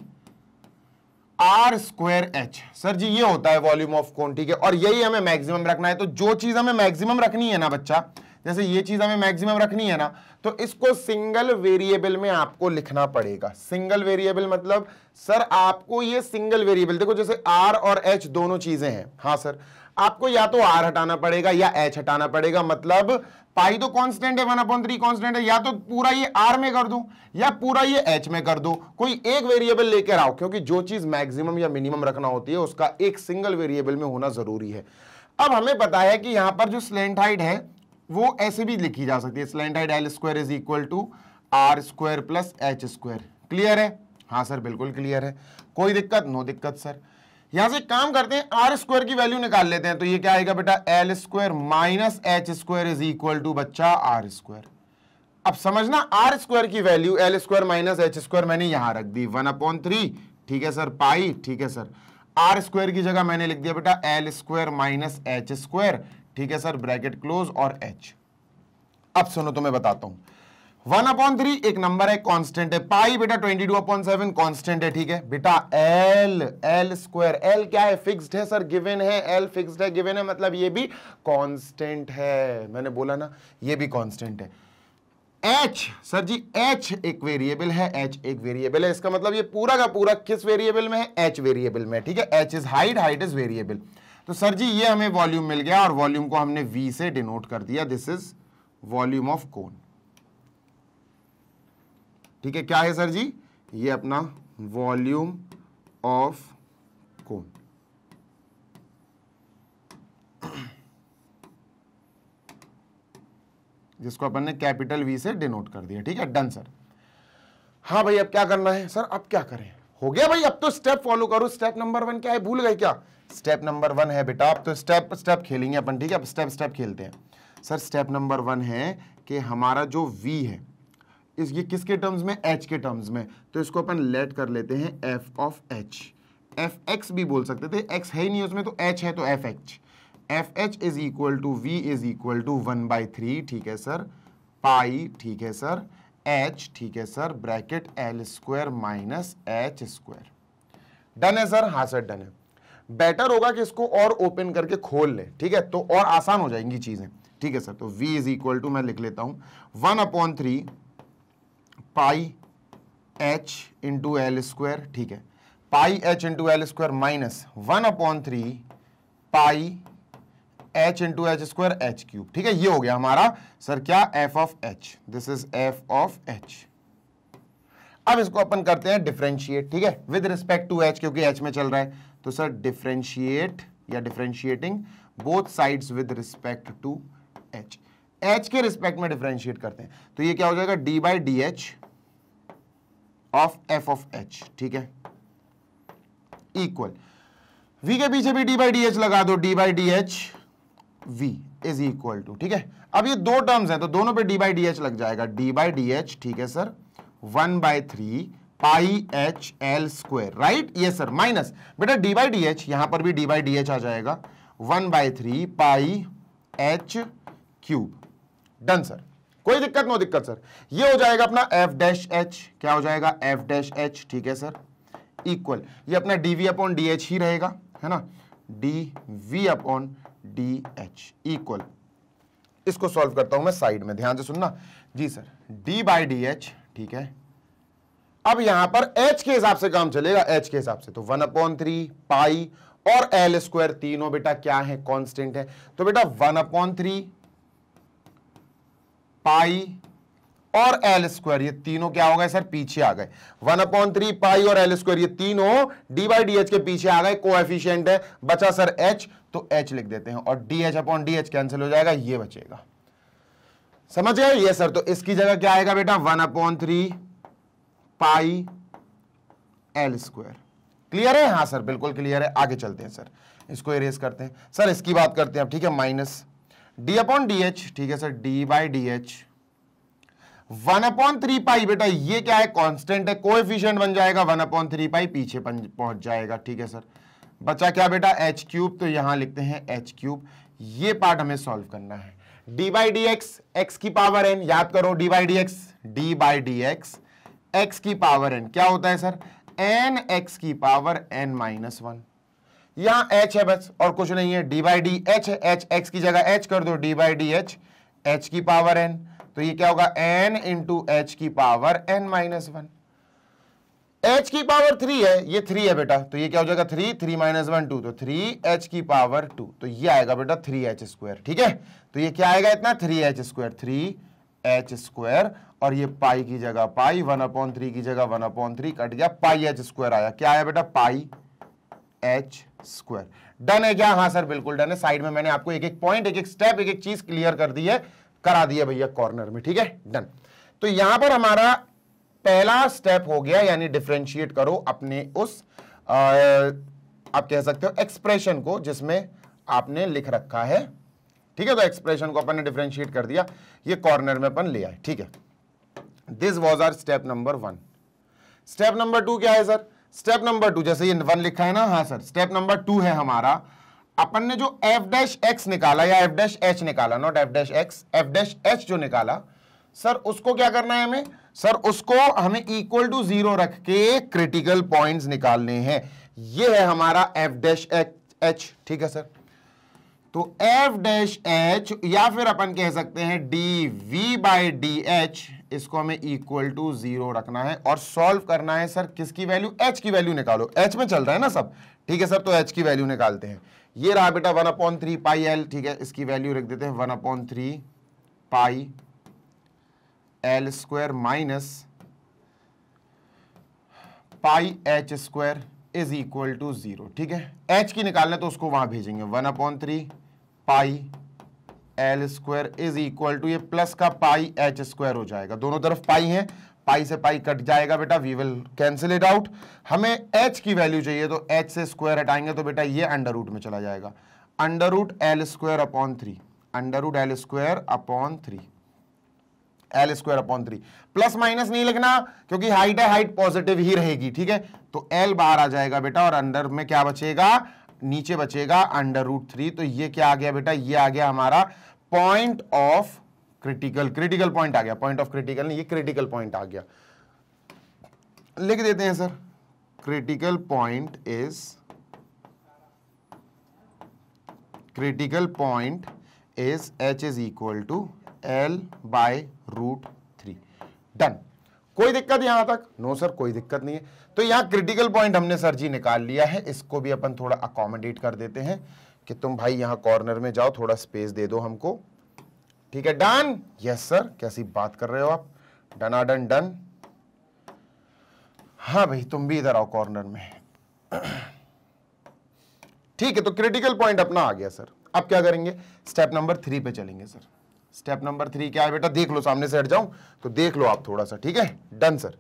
are square H sir ji ये होता है वॉल्यूम ऑफ कोन ठीक है और यही हमें मैक्सिमम रखना है तो जो चीज हमें मैक्सिमम रखनी है ना बच्चा जैसे ये चीज हमें मैक्सिमम रखनी है ना तो इसको सिंगल वेरिएबल में आपको लिखना पड़ेगा सिंगल वेरिएबल मतलब सर आपको ये सिंगल वेरिएबल देखो जैसे आर और एच दोनों चीजें हैं हाँ सर आपको या तो आर हटाना पड़ेगा या एच हटाना पड़ेगा मतलब पाई तो कांस्टेंट है वन अपॉन थ्री कॉन्स्टेंट है या तो पूरा ये आर में कर दो या पूरा ये एच में कर दो कोई एक वेरिएबल लेकर आओ क्योंकि जो चीज मैक्सिमम या मिनिमम रखना होती है उसका एक सिंगल वेरिएबल में होना जरूरी है अब हमें पता है कि यहां पर जो स्लेंट हाइट है वो ऐसे भी लिखी जा सकती है slant height L square is equal to R square plus H square clear है हाँ सर बिल्कुल क्लियर है कोई दिक्कत नो दिक्कत सर यहां से काम करते हैं आर स्क्वायर की वैल्यू निकाल लेते हैं तो ये क्या आएगा बेटा L square minus H square is equal to बच्चा आर स्क्वायर अब समझना आर स्क्वायर की value L square minus H square मैंने यहां रख दी वन अपॉन थ्री ठीक है सर पाई ठीक है सर आर स्क्वायर की जगह मैंने लिख दिया बेटा L square minus H square ठीक है सर ब्रैकेट क्लोज और एच अब सुनो तो मैं बताता हूं वन अपॉन थ्री एक नंबर है कांस्टेंट है पाई बेटा twenty two upon seven constant है ठीक है बेटा एल एल स्क्वायर एल क्या है फिक्स्ड है सर गिवन है एल फिक्स्ड है गिवन है मतलब ये भी कांस्टेंट है मैंने बोला ना ये भी कांस्टेंट है एच सर जी एच एक वेरिएबल है एच एक वेरिएबल है इसका मतलब ये पूरा का पूरा किस वेरिएबल में है एच वेरिएबल में ठीक है H is height height is variable तो सर जी ये हमें वॉल्यूम मिल गया और वॉल्यूम को हमने वी से डिनोट कर दिया this is volume of cone ठीक है क्या है सर जी ये अपना वॉल्यूम ऑफ कोन जिसको अपन ने कैपिटल वी से डिनोट कर दिया ठीक है डन सर हाँ भाई अब क्या करना है सर अब क्या करें हो गया भाई अब तो स्टेप फॉलो करो स्टेप नंबर वन क्या है भूल गए क्या स्टेप नंबर वन है बेटा आप तो स्टेप स्टेप खेलेंगे अपन ठीक है आप स्टेप स्टेप खेलते हैं सर स्टेप नंबर वन है कि हमारा जो v है इस ये किसके टर्म्स में h के टर्म्स में तो इसको अपन लेट कर लेते हैं f of H F X भी बोल सकते थे x है ही नहीं उसमें तो h है तो F H F H is equal to V is equal to one by three ठीक है सर पाई ठीक है सर h ठीक है sir bracket L square minus H square done है सर हाँ सर डन है बेटर होगा कि इसको और ओपन करके खोल ले ठीक है तो और आसान हो जाएंगी चीज़ें ठीक है सर तो v इज इक्वल टू मैं लिख लेता हूं one upon three pi H into L square ठीक है pi H into L square minus one upon three pi H into H square H cube ठीक है ये हो गया हमारा सर क्या F of H this is F of H अब इसको अपन करते हैं डिफ्रेंशिएट ठीक है विद रिस्पेक्ट टू एच क्योंकि एच में चल रहा है तो सर डिफ्रेंशिएट या differentiating both sides with respect to H H के रिस्पेक्ट में डिफ्रेंशिएट करते हैं तो ये क्या हो जाएगा D by D H of F of H ठीक है इक्वल वी के पीछे भी डी बाई डी लगा दो D by D H V is equal to ठीक है अब ये दो टर्म्स हैं तो दोनों पे डी बाई डी एच लग जाएगा डी बाई डी ठीक है sir one by three I H L square right ये सर माइनस बेटा डी बाई डी एच यहां पर भी डी बाई डी एच आ जाएगा one by three pi H cube done sir कोई दिक्कत नो दिक्कत सर ये हो जाएगा अपना एफ डैश एच क्या हो जाएगा एफ डैश एच ठीक है सर इक्वल ये अपना D V upon D H ही रहेगा है ना D V upon D H equal इसको सॉल्व करता हूं मैं साइड में ध्यान से सुनना जी sir D by D H ठीक है अब यहां पर एच के हिसाब से काम चलेगा एच के हिसाब से तो वन अपॉन थ्री पाई और एल स्क्वायर तीनों बेटा क्या है कांस्टेंट है तो बेटा वन अपॉन थ्री पाई और एल स्क्वायर ये तीनों क्या हो गए सर पीछे आ गए वन अपॉन थ्री पाई और एल स्क्वायर ये तीनों डी बाई डी एच के पीछे आ गए कोएफिशिएंट है बचा सर एच तो एच लिख देते हैं और D H upon D H cancel हो जाएगा ये बचेगा समझ गए ये सर तो इसकी जगह क्या आएगा बेटा one upon three pi L square clear है हाँ सर बिल्कुल क्लियर है आगे चलते हैं सर इसको इरेज करते हैं सर इसकी बात करते हैं अब ठीक है minus D upon D H ठीक है sir D by D H one upon three pi बेटा ये क्या है कांस्टेंट है कोएफिशिएंट बन जाएगा वन अपॉन थ्री पाई पीछे पहुंच जाएगा ठीक है सर बचा क्या बेटा एच क्यूब तो यहां लिखते हैं एच क्यूब ये पार्ट हमें सॉल्व करना है D by D x x की पावर एन याद करो D by D x D by D X x की पावर n क्या होता है सर n x की पावर n माइनस वन यहां h है बस और कुछ नहीं है डी बाई डी एच है एच एक्स की जगह h कर दो D by D H H की पावर n तो ये क्या होगा एन इंटू एच की power n minus one H की पावर थ्री है ये थ्री है बेटा तो ये क्या हो जाएगा three three minus one two तो थ्री एच की पावर टू तो ये आएगा बेटा थ्री एच स्क्वायर ठीक है तो ये क्या आएगा इतना three H square three H square और ये पाई की जगह पाई वन अपॉन थ्री की जगह वन अपॉन थ्री कट गया पाई एच स्क्वायर आया क्या आया बेटा पाई एच स्क्वायर डन है क्या हाँ सर बिल्कुल डन है साइड में मैंने आपको एक एक पॉइंट एक एक स्टेप एक एक चीज क्लियर कर दी है करा दिया भैया कॉर्नर में ठीक है डन तो यहां पर हमारा पहला स्टेप हो गया यानी डिफ्रेंशिएट करो अपने उस आ, आप कह सकते हो एक्सप्रेशन को जिसमें आपने लिख रखा है ठीक है तो एक्सप्रेशन को अपन ने डिफ्रेंशिएट कर दिया ये कॉर्नर में अपन ले आए ठीक है this was our step number one step number two क्या है सर स्टेप नंबर टू जैसे ये वन लिखा है ना हाँ सर स्टेप नंबर टू है हमारा अपन ने जो एफ डैश एक्स निकाला या एफ डैश एच निकाला not F dash X F dash H जो निकाला सर उसको क्या करना है हमें सर उसको हमें इक्वल टू जीरो रख के क्रिटिकल पॉइंट्स निकालने हैं ये है हमारा एफ डैश एच ठीक है सर तो एफ डैश एच या फिर अपन कह सकते हैं D V by D H इसको हमें इक्वल टू जीरो रखना है और सॉल्व करना है सर किसकी वैल्यू एच की वैल्यू निकालो एच में चल रहा है ना सब ठीक है सर तो एच की वैल्यू निकालते हैं ये रहा बेटा one upon three pi L ठीक है इसकी वैल्यू रख देते हैं one upon three pi L square minus pi H square is equal to zero ठीक है एच की निकालना तो उसको वहां भेजेंगे one upon three pi L square is equal to ये प्लस का पाई एच स्क्वायर हो जाएगा दोनों तरफ पाई है पाई से पाई कट जाएगा बेटा we will cancel it out हमें एच की वैल्यू चाहिए तो एच से स्क्वायर हटाएंगे तो बेटा ये अंडर रूट में चला जाएगा under root L square upon three under root L square upon three L square upon three plus minus नहीं लिखना क्योंकि हाइट है हाइट पॉजिटिव ही रहेगी ठीक है तो एल बाहर आ जाएगा बेटा और अंडर में क्या बचेगा नीचे बचेगा अंडर रूट थ्री तो ये क्या आ गया बेटा ये आ गया हमारा point of critical critical point आ गया पॉइंट ऑफ क्रिटिकल नहीं ये क्रिटिकल पॉइंट आ गया लिख देते हैं sir critical point is critical point is H is equal to L by root three done कोई दिक्कत यहां तक नो सर कोई दिक्कत नहीं है तो यहाँ क्रिटिकल पॉइंट हमने सर जी निकाल लिया है इसको भी अपन थोड़ा अकोमोडेट कर देते हैं कि तुम भाई यहाँ कॉर्नर में जाओ थोड़ा स्पेस दे दो हमको ठीक है डन यस सर कैसी बात कर रहे हो आप डनाडन डन ah, हाँ भाई तुम भी इधर आओ कॉर्नर में ठीक है तो क्रिटिकल पॉइंट अपना आ गया सर अब क्या करेंगे स्टेप नंबर थ्री पे चलेंगे सर स्टेप नंबर थ्री क्या है बेटा देख लो सामने से हट जाऊं तो देख लो आप थोड़ा सा ठीक है डन सर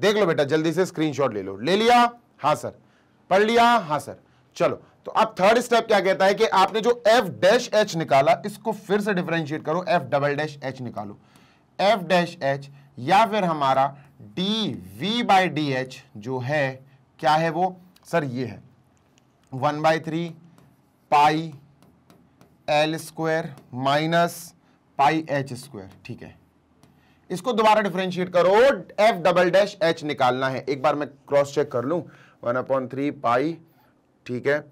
देख लो बेटा जल्दी से स्क्रीनशॉट ले लो ले लिया हाँ सर पढ़ लिया हाँ सर चलो तो अब थर्ड स्टेप क्या कहता है कि आपने जो एफ डैश एच निकाला इसको फिर से डिफ्रेंशिएट करो एफ डबल डैश एच निकालो एफ डैश एच या फिर हमारा D V by D H जो है क्या है वो सर ये है one by three pi L square minus pi H square ठीक है इसको दोबारा डिफ्रेंशिएट करो एफ डबल डैश एच निकालना है एक बार मैं क्रॉस चेक कर लूँ वन अपॉइंट थ्री पाई ठीक है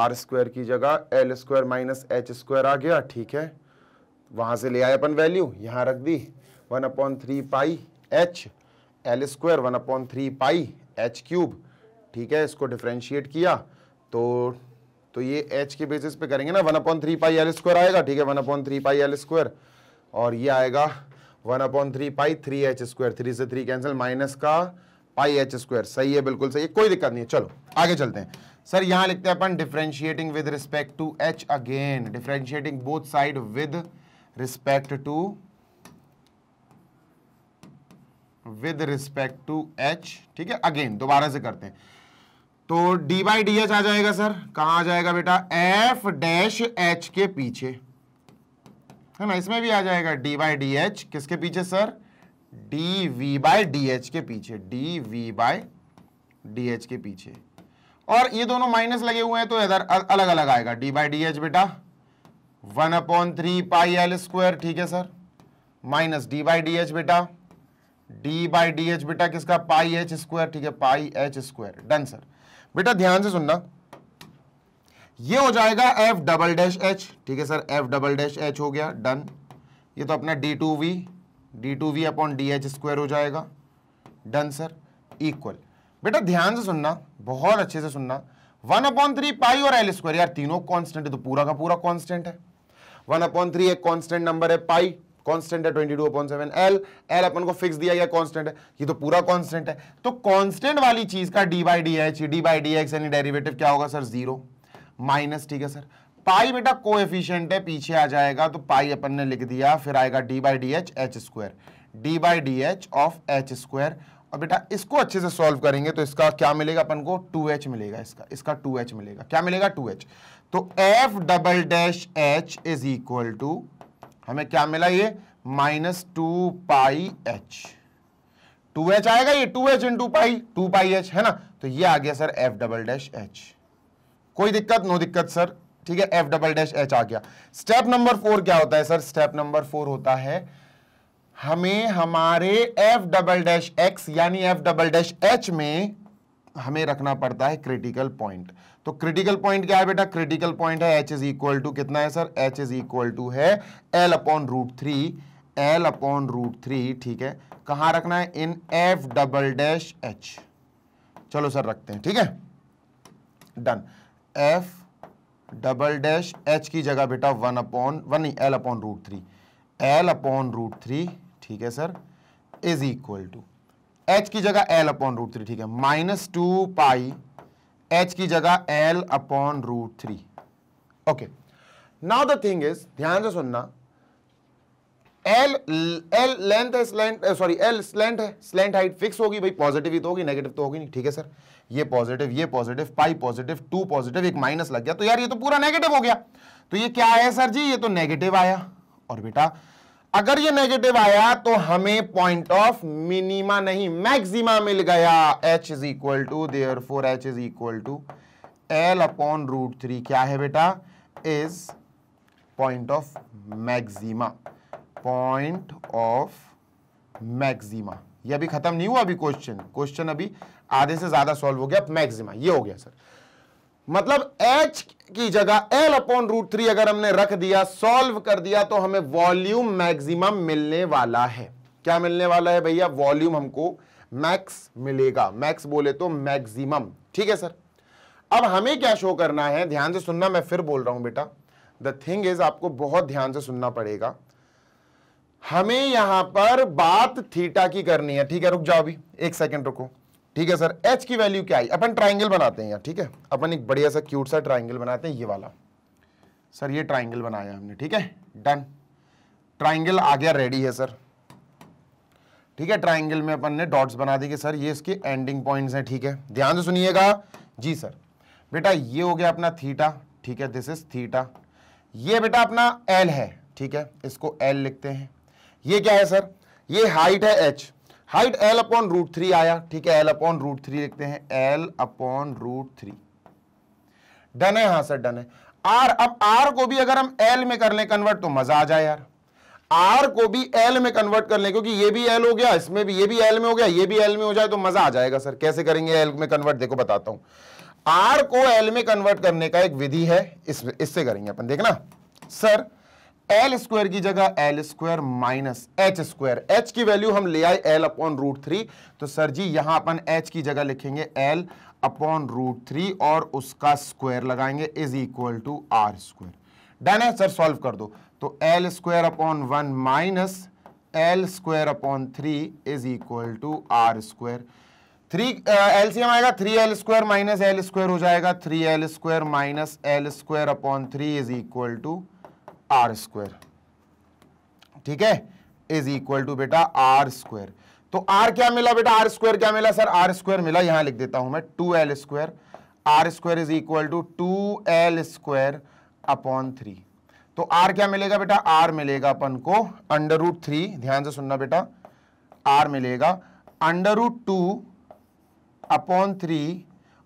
आर स्क्वायर की जगह L square minus H square आ गया ठीक है वहाँ से ले आए अपन वैल्यू यहाँ रख दी one upon three pi H L square one upon three pi H cube ठीक है इसको डिफ्रेंशिएट किया तो तो ये एच के बेसिस पे करेंगे ना one upon three pi L square आएगा ठीक है one upon three pi L square और ये आएगा one upon three pi three H square three से थ्री कैंसिल माइनस का पाई एच स्क्वायर सही है बिल्कुल सही है कोई दिक्कत नहीं है चलो आगे चलते हैं सर यहां लिखते हैं अपन differentiating with respect to H again differentiating both side with respect to with respect to H ठीक है अगेन दोबारा से करते हैं तो डी बाई डी एच आ जाएगा सर कहां आ जाएगा बेटा एफ डैश एच के पीछे है ना इसमें भी आ जाएगा डी बाई डी एच किसके पीछे sir D V by D H के पीछे D V by D H के पीछे और ये दोनों माइनस लगे हुए हैं तो इधर अलग अलग आएगा डी बाई डी एच बेटा one upon three pi L square ठीक है sir minus D by D H बेटा डी बाई डी एच बेटा किसका पाई एच स्क्वायर ठीक है pi H square done sir बेटा ध्यान से सुनना ये हो जाएगा एफ डबल डैश एच ठीक है sir F double dash H हो गया डन ये तो अपना D two V D two V upon D H square हो जाएगा डन सर इक्वल बेटा ध्यान से सुनना बहुत अच्छे से सुनना वन अपॉन थ्री पाई और एल स्क्वायर यार तीनों कांस्टेंट है तो पूरा का पूरा कांस्टेंट है वन अपॉन थ्री एक कांस्टेंट नंबर है पाई कांस्टेंट है twenty two upon seven L L अपन को फिक्स दिया गया कांस्टेंट है ये तो पूरा कांस्टेंट है तो कांस्टेंट वाली चीज का D by D H D by D X यानी डेरिवेटिव क्या होगा सर जीरो माइनस ठीक है सर पाई बेटा कोएफिशिएंट है पीछे आ जाएगा तो पाई अपन ने लिख दिया फिर आएगा D by D H H square D by D H of H square और बेटा इसको अच्छे से सॉल्व करेंगे तो इसका क्या मिलेगा अपन को 2h मिलेगा इसका इसका 2h मिलेगा क्या मिलेगा 2h तो f double dash H is equal to हमें क्या मिला ये minus two pi H two H आएगा ये two H into pi two pi H है ना तो ये आ गया sir F double dash H कोई दिक्कत नो दिक्कत सर ठीक है एफ डबल डैश एच आ गया स्टेप नंबर फोर क्या होता है सर स्टेप नंबर फोर होता है हमें हमारे एफ डबल डैश एक्स यानी एफ डबल डैश एच में हमें रखना पड़ता है क्रिटिकल पॉइंट तो क्रिटिकल पॉइंट क्या है बेटा क्रिटिकल पॉइंट है एच इज इक्वल टू कितना है sir H is equal to है L upon root three L upon root three ठीक है कहां रखना है in F double dash H चलो सर रखते हैं ठीक है done F double dash H की जगह बेटा वन अपॉन वन नहीं L upon root three L upon root three ठीक है sir is equal to H की जगह एल अपॉन रूट थ्री ठीक है माइनस टू पाई एच की जगह L upon root three okay now the thing is ध्यान से सुनना एल एल लेंथ है स्लेंट सॉरी एल स्लेंट है स्लेंट हाइट फिक्स होगी भाई पॉजिटिव ही तो होगी नेगेटिव तो होगी नहीं ठीक है सर ये पॉजिटिव ये positive pi positive two positive एक माइनस लग गया तो यार ये तो पूरा नेगेटिव हो गया तो ये क्या आया सर जी ये तो नेगेटिव आया और बेटा अगर ये नेगेटिव आया तो हमें पॉइंट ऑफ मिनिमा नहीं मैक्सिमा मिल गया H is equal to therefore H is equal to L upon root three क्या है बेटा is point of maxima point of maxima ये अभी खत्म नहीं हुआ अभी क्वेश्चन क्वेश्चन अभी आधे से ज्यादा सॉल्व हो गया मैक्सिमा ये हो गया सर मतलब एच की जगह एल अपॉन रूट थ्री अगर हमने रख दिया सॉल्व कर दिया तो हमें वॉल्यूम मैक्सिमम मिलने वाला है क्या मिलने वाला है भैया वॉल्यूम हमको मैक्स मिलेगा मैक्स बोले तो मैक्सिमम ठीक है सर अब हमें क्या शो करना है ध्यान से सुनना मैं फिर बोल रहा हूं बेटा द थिंग इज आपको बहुत ध्यान से सुनना पड़ेगा हमें यहां पर बात थीटा की करनी है ठीक है रुक जाओ अभी एक सेकंड रुको ठीक है सर एच की वैल्यू क्या आई अपन ट्राइंगल बनाते हैं यार ठीक है अपन एक बढ़िया सा क्यूट सा ट्राइंगल बनाते हैं ये वाला सर ये ट्राइंगल बनाया हमने ठीक है डन ट्राइंगल आ गया रेडी है सर ठीक है ट्राइंगल में अपन ने डॉट्स बना दी कि सर ये इसके एंडिंग पॉइंट्स हैं ठीक है ध्यान से सुनिएगा जी सर बेटा ये हो गया अपना थीटा ठीक है दिस इज थीटा ये बेटा अपना एल है ठीक है इसको एल लिखते हैं ये क्या है सर ये हाइट है H height L upon root three आया ठीक है एल अपॉन रूट थ्री लिखते हैं L upon root three done है हाँ सर डन है आर अब आर को भी अगर हम एल में कर लें कन्वर्ट तो मजा आ जाए यार आर को भी एल में कन्वर्ट कर लें क्योंकि ये भी एल हो गया इसमें भी ये भी एल में हो गया ये भी एल में हो जाए तो मजा आ जाएगा सर कैसे करेंगे एल में कन्वर्ट देखो बताता हूं आर को एल में कन्वर्ट करने का एक विधि है इस इससे करेंगे अपन देखना सर एल स्क्वायर की जगह L square minus H square H की वैल्यू हम ले आए एल अपॉन रूट थ्री तो सर जी यहां अपन एच की जगह लिखेंगे एल अपॉन रूट थ्री और उसका स्क्वायर लगाएंगे is equal to R square done है सर सॉल्व कर दो तो L square upon one minus L square upon three is equal to R square three LCM आएगा three L square minus L square हो जाएगा three L square minus L square upon three is equal to R square ठीक है is equal to बेटा R square तो R क्या मिला बेटा आर स्क्वायर क्या मिला सर आर स्क्वायर मिला यहां लिख देता हूं मैं two L square are square is equal to two L square upon three तो आर क्या मिलेगा बेटा आर मिलेगा अपन को अंडर रूट थ्री ध्यान से सुनना बेटा आर मिलेगा under root two upon three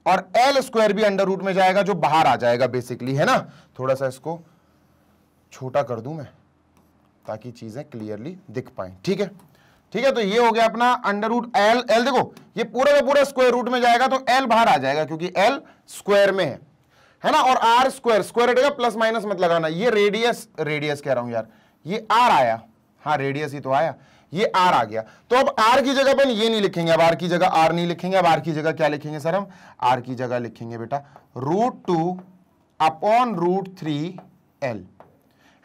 और एल स्क्वायर भी अंडर रूट में जाएगा जो बाहर आ जाएगा बेसिकली है ना थोड़ा सा इसको छोटा कर दूं मैं ताकि चीज़ें क्लियरली दिख पाए ठीक है ठीक है तो ये हो गया अपना अंडर रूट एल एल देखो ये पूरा का पूरा स्क्वायर रूट में जाएगा तो एल बाहर आ जाएगा क्योंकि एल स्क्वायर में है है ना और आर स्क्वायर स्क्वायर हटेगा प्लस माइनस मत लगाना ये रेडियस रेडियस कह रहा हूं यार ये आर आया हाँ रेडियस ही तो आया ये आर आ गया तो अब आर की जगह पर ये नहीं लिखेंगे अब आर की जगह आर नहीं लिखेंगे अब आर की जगह क्या लिखेंगे सर हम आर की जगह लिखेंगे बेटा root two upon root three L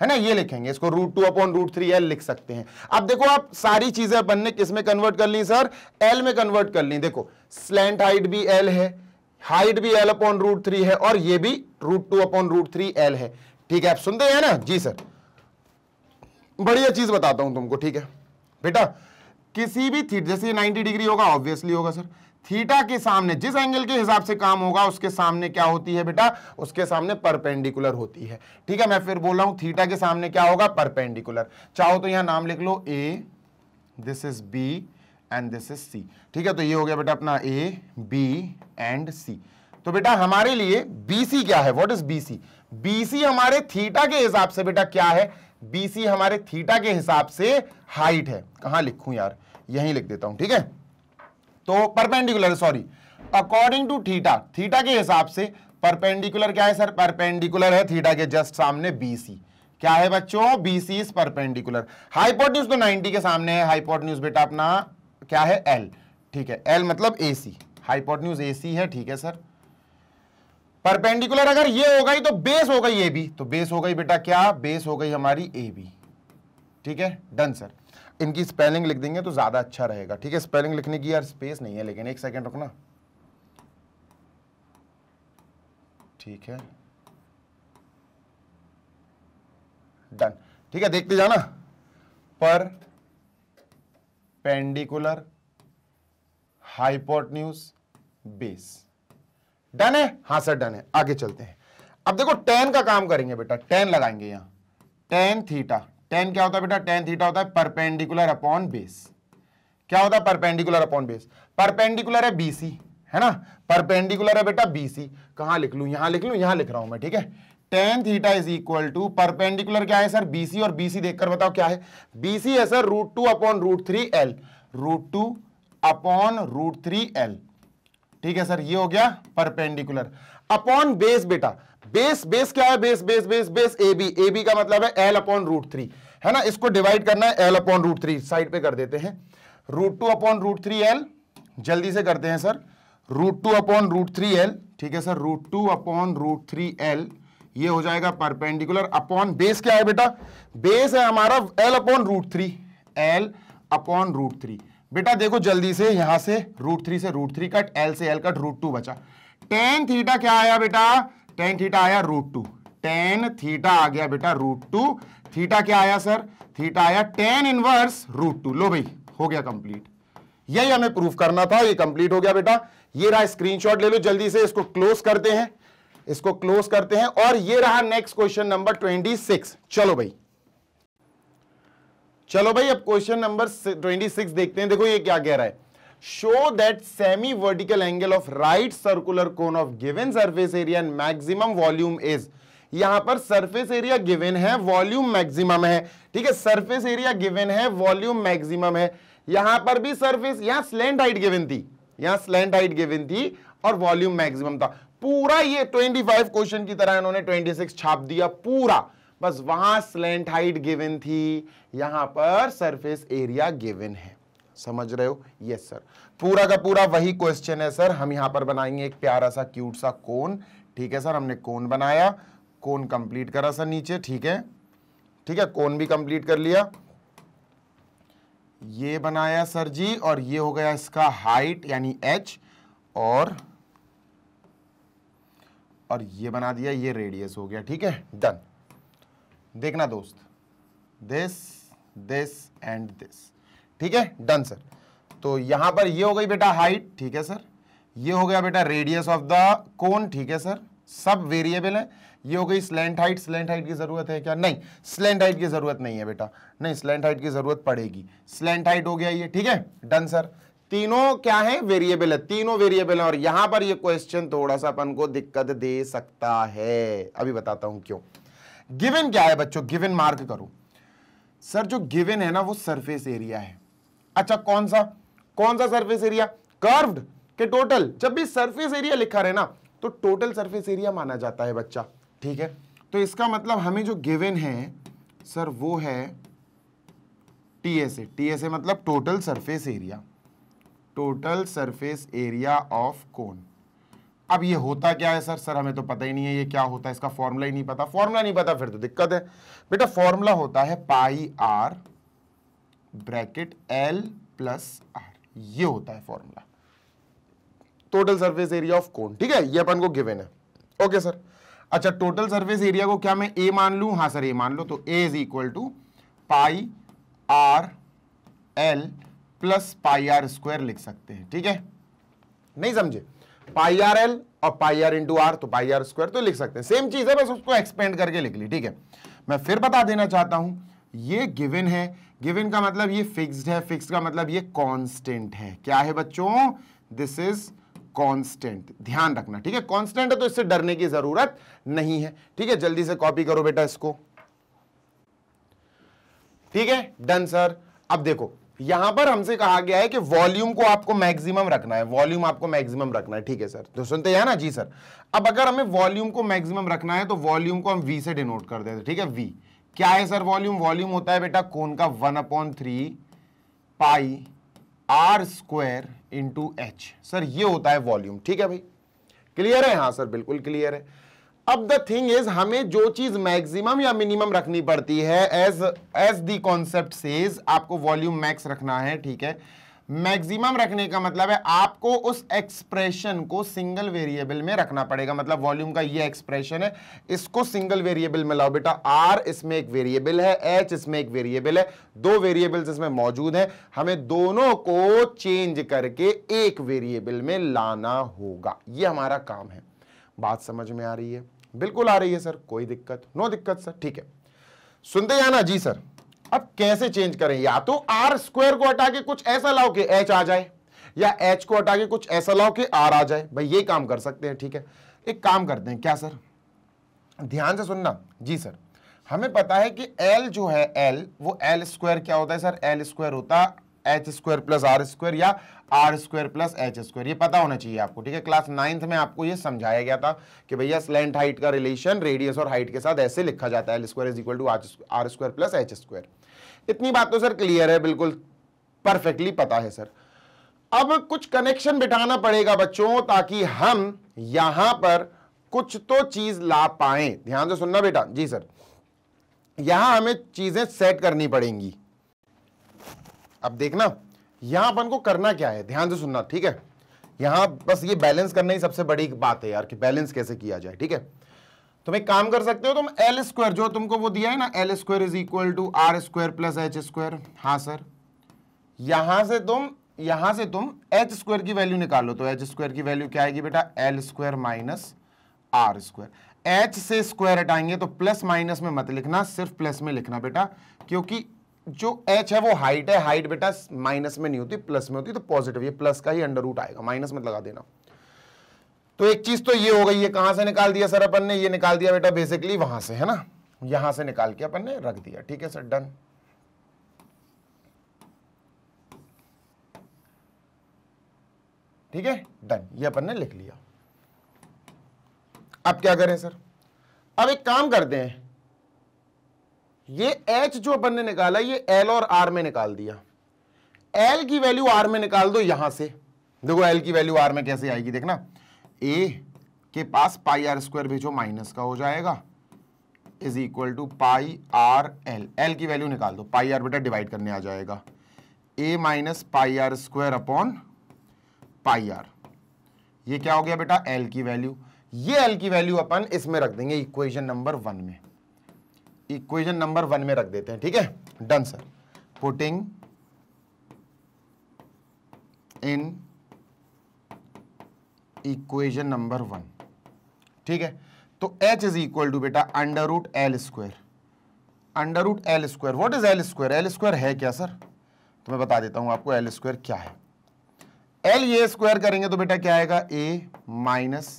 है ना ये लिखेंगे इसको root two upon root three L लिख सकते हैं अब देखो आप सारी चीजें अपन ने किस में कन्वर्ट कर ली सर एल में कन्वर्ट कर ली देखो स्लैंड हाइट भी एल है हाइट भी एल अपॉन रूट थ्री है और ये भी root two upon root three L है ठीक है आप सुनते हैं ना जी सर बढ़िया चीज बताता हूं तुमको ठीक है बेटा किसी भी थीट जैसे ये 90 डिग्री होगा ऑब्वियसली होगा सर थीटा के सामने जिस एंगल के हिसाब से काम होगा उसके सामने क्या होती है बेटा उसके सामने परपेंडिकुलर होती है ठीक है मैं फिर बोल रहा हूं थीटा के सामने क्या होगा परपेंडिकुलर चाहो तो यहां नाम लिख लो A this is B and this is C ठीक है तो ये हो गया बेटा अपना ए बी एंड सी तो बेटा हमारे लिए बीसी क्या है वॉट इज बीसी बीसी हमारे थीटा के हिसाब से बेटा क्या है बीसी हमारे थीटा के हिसाब से हाइट है कहां लिखूं यार यहीं लिख देता हूं ठीक है तो perpendicular sorry according to theta theta के हिसाब से परपेंडिकुलर क्या है सर परपेंडिकुलर है थीटा के जस्ट सामने बीसी क्या है बच्चों B C is perpendicular hypotenuse तो 90 के सामने है हाइपोटन्यूज बेटा अपना क्या है एल ठीक है एल मतलब ए सी हाइपोटन्यूज ए सी है ठीक है सर परपेंडिकुलर अगर ये हो गई तो बेस हो गई ए बी तो बेस हो गई बेटा क्या बेस हो गई हमारी ए बी ठीक है डन सर इनकी स्पेलिंग लिख देंगे तो ज़्यादा अच्छा रहेगा ठीक है स्पेलिंग लिखने की यार स्पेस नहीं है लेकिन एक सेकेंड रुकना ठीक है डन ठीक है देखते जाना perpendicular hypotenuse base done है हाँ सर डन है आगे चलते हैं अब देखो टेन का काम करेंगे बेटा टेन लगाएंगे यहां टेन थीटा टेन क्या होता है बेटा टेन थीटा होता है परपेंडिकुलर अपॉन बेस क्या होता है परपेंडिकुलर अपॉन बेस परपेंडिकुलर है बीसी है ना परपेंडिकुलर है बेटा बीसी कहाँ लिख लूँ यहाँ लिख लूँ यहाँ लिख रहा हूँ मैं ठीक है tan theta is equal to perpendicular क्या है सर बीसी और बीसी देखकर बताओ क्या है बीसी है sir root two upon root three L root two upon root three L ठीक है सर ये हो गया परपेंडिकुलर अपॉन बेस बेटा बेस बेस क्या है base base base base A B A B का मतलब है एल अपॉन रूट थ्री है ना इसको डिवाइड करना है L upon root three side पे कर देते हैं root two upon root three L जल्दी से करते हैं sir root two upon root three L ठीक है sir root two upon root three L ये हो जाएगा परपेंडिकुलर अपॉन बेस क्या है बेटा बेस है हमारा L upon root three L upon root three बेटा देखो जल्दी से यहां से रूट थ्री से रूट थ्री कट एल से एल कट रूट टू बचा टेन थीटा क्या आया बेटा टेन थीटा आया रूट टू टेन थीटा आ गया बेटा रूट टू थीटा क्या आया सर थीटा आया टेन इनवर्स रूट टू लो भाई हो गया कंप्लीट यही हमें प्रूफ करना था ये कंप्लीट हो गया बेटा ये रहा स्क्रीनशॉट ले लो जल्दी से इसको क्लोज करते हैं इसको क्लोज करते हैं और ये रहा next question number twenty six चलो भाई चलो भाई अब क्वेश्चन नंबर ट्वेंटी सिक्स देखते हैं देखो ये क्या कह रहा है show that semi vertical angle of right circular cone of given surface area and maximum volume is यहां पर सरफेस एरिया गिवेन है वॉल्यूम मैक्सिमम है ठीक है सरफेस एरिया गिवेन है वॉल्यूम मैक्सिमम है यहां पर भी सरफेस यहां स्लेंट हाइट गिवेन थी यहां स्लेंट हाइट गिवेन थी और वॉल्यूम मैक्सिमम था पूरा ये 25 क्वेश्चन की तरह इन्होंने 26 छाप दिया पूरा बस वहां स्लेंट हाइट गिवन थी यहां पर सरफेस एरिया गिवन है समझ रहे हो यस सर पूरा का पूरा वही क्वेश्चन है सर हम यहां पर बनाएंगे एक प्यारा सा क्यूट सा कोन ठीक है सर हमने कोन बनाया कोन कंप्लीट करा सर नीचे ठीक है ठीक है कोन भी कंप्लीट कर लिया ये बनाया सर जी और ये हो गया इसका हाइट यानी एच और और ये बना दिया ये रेडियस हो गया ठीक है डन देखना दोस्त दिस दिस एंड दिस ठीक है डन सर तो यहां पर ये हो गई बेटा हाइट ठीक है सर ये हो गया बेटा रेडियस ऑफ द कोन ठीक है सर सब वेरिएबल है ये हो गई स्लेंट हाइट स्लेंट हाइट की ज़रूरत है क्या नहीं स्लेंट हाइट की ज़रूरत नहीं है बेटा नहीं स्लेंट हाइट की ज़रूरत पड़ेगी स्लेंट हाइट हो गया ये ठीक है डन सर तीनों क्या है वेरिएबल है तीनों वेरिएबल है और यहां पर ये क्वेश्चन थोड़ा सा अपन को दिक्कत दे सकता है अभी बताता हूं क्यों गिवन क्या है बच्चों गिवन मार्क करो सर जो गिवन है ना वो सरफेस एरिया है अच्छा कौन सा कौन सा सरफेस एरिया कर्व्ड के टोटल जब भी सरफेस एरिया लिखा रहे ना तो टोटल सरफेस एरिया माना जाता है बच्चा ठीक है तो इसका मतलब हमें जो गिवन है सर वो है टीएसए टीएसए मतलब total surface area total surface area of cone अब ये होता क्या है सर सर हमें तो पता ही नहीं है ये क्या होता है इसका फॉर्मूला ही नहीं पता फॉर्मूला नहीं पता फिर तो दिक्कत है बेटा फॉर्मूला होता है pi R bracket L plus R ये होता है formula total surface area of cone ठीक है ये अपन को गिवन है ओके सर अच्छा टोटल सरफेस एरिया को क्या मैं ए मान लू हाँ सर ए मान लो तो ए is equal to pi R L plus pi are square लिख सकते हैं ठीक है नहीं समझे पाई आर एल और पाई आर इंटू आर तो पाई आर स्क्वायर तो लिख सकते हैं सेम चीज है बस उसको एक्सपेंड करके लिख ली ठीक है मैं फिर बता देना चाहता हूं ये गिवन है गिवन का मतलब ये फिक्स्ड है फिक्स्ड का मतलब ये कांस्टेंट है क्या है बच्चों दिस इज कांस्टेंट ध्यान रखना ठीक है कांस्टेंट है तो इससे डरने की जरूरत नहीं है ठीक है जल्दी से कॉपी करो बेटा इसको ठीक है डन सर अब देखो यहां पर हमसे कहा गया है कि वॉल्यूम को आपको मैक्सिमम रखना है वॉल्यूम आपको मैक्सिमम रखना है ठीक है सर तो सुनते हैं ना जी सर अब अगर हमें वॉल्यूम को मैक्सिमम रखना है तो वॉल्यूम को हम वी से डिनोट कर देते ठीक है वी क्या है सर वॉल्यूम वॉल्यूम होता है बेटा कोन का one upon three pi are square into H sir ये होता है वॉल्यूम ठीक है भाई क्लियर है हाँ सर बिल्कुल क्लियर है अब द थिंग इज हमें जो चीज मैक्सिमम या मिनिमम रखनी पड़ती है as as the concept says आपको वॉल्यूम मैक्स रखना है ठीक है मैक्सिमम रखने का मतलब है आपको उस एक्सप्रेशन को सिंगल वेरिएबल में रखना पड़ेगा मतलब वॉल्यूम का ये एक्सप्रेशन है इसको सिंगल वेरिएबल में लाओ बेटा आर इसमें एक वेरिएबल है एच इसमें एक वेरिएबल है दो वेरिएबल्स इसमें मौजूद हैं हमें दोनों को चेंज करके एक वेरिएबल में लाना होगा ये हमारा काम है बात समझ में आ रही है बिल्कुल आ रही है सर कोई दिक्कत नो दिक्कत सर ठीक है सुनते जाना जी सर अब कैसे चेंज करें या तो आर स्क्वायर को हटा के कुछ ऐसा लाओ कि एच आ जाए या एच को हटा के कुछ ऐसा लाओ कि आर आ जाए भाई ये काम कर सकते हैं ठीक है एक काम करते हैं क्या सर ध्यान से सुनना जी सर हमें पता है कि एल जो है एल वो एल स्क्वायर क्या होता है सर एल स्क्वायर होता है H square plus R square या R square plus H square ये पता होना चाहिए आपको ठीक है क्लास नाइन्थ में आपको ये समझाया गया था कि भैया स्लेंट हाइट का रिलेशन रेडियस और हाइट के साथ ऐसे लिखा जाता है L square is equal to R square plus H square इतनी बात तो सर क्लियर है बिल्कुल परफेक्टली पता है सर अब कुछ कनेक्शन बिठाना पड़ेगा बच्चों ताकि हम यहां पर कुछ तो चीज ला पाए ध्यान से सुनना बेटा जी सर यहां हमें चीजें सेट करनी पड़ेंगी अब देखना यहां अपन को करना क्या है ध्यान से सुनना ठीक है यहां बस ये बैलेंस करना ही सबसे बड़ी बात है यार कि बैलेंस कैसे किया जाए ठीक है तुम तो एक काम कर सकते हो तुम एल स्क्वायर जो तुमको वो दिया है ना L square is equal to R square plus H square हाँ सर यहां से तुम यहां से तुम एच स्क्वायर की वैल्यू निकालो तो एच स्क्वायर की वैल्यू क्या आएगी बेटा L square minus R square H से स्क्वायर हटाएंगे तो प्लस माइनस में मत लिखना सिर्फ प्लस में लिखना बेटा क्योंकि जो एच है वो हाइट है हाइट बेटा माइनस में नहीं होती प्लस में होती तो पॉजिटिव ये प्लस का ही अंडर रूट आएगा माइनस में लगा देना तो एक चीज तो ये हो गई है कहां से निकाल दिया सर अपन ने ये निकाल दिया बेटा बेसिकली वहां से है ना यहां से निकाल के अपन ने रख दिया ठीक है सर डन ठीक है डन ये अपन ने लिख लिया अब क्या करें सर अब एक काम करते हैं ये एच जो अपन ने निकाला ये एल और आर में निकाल दिया एल की वैल्यू आर में निकाल दो यहां से देखो एल की वैल्यू आर में कैसे आएगी देखना ए के पास पाई आर स्क्वायर भेजो माइनस का हो जाएगा is equal to pi R L L की वैल्यू निकाल दो पाई आर बेटा डिवाइड करने आ जाएगा A minus pi are square upon pi R ये क्या हो गया बेटा एल की वैल्यू ये एल की वैल्यू अपन इसमें रख देंगे इक्वेशन नंबर वन में इक्वेशन नंबर वन में रख देते हैं ठीक है done sir putting in equation number one ठीक है तो h इज इक्वल टू बेटा under root L square under root L square what is L square L square है क्या सर तो मैं बता देता हूं आपको एल स्क्वायर क्या है एल ये स्क्वायर करेंगे तो बेटा क्या आएगा A minus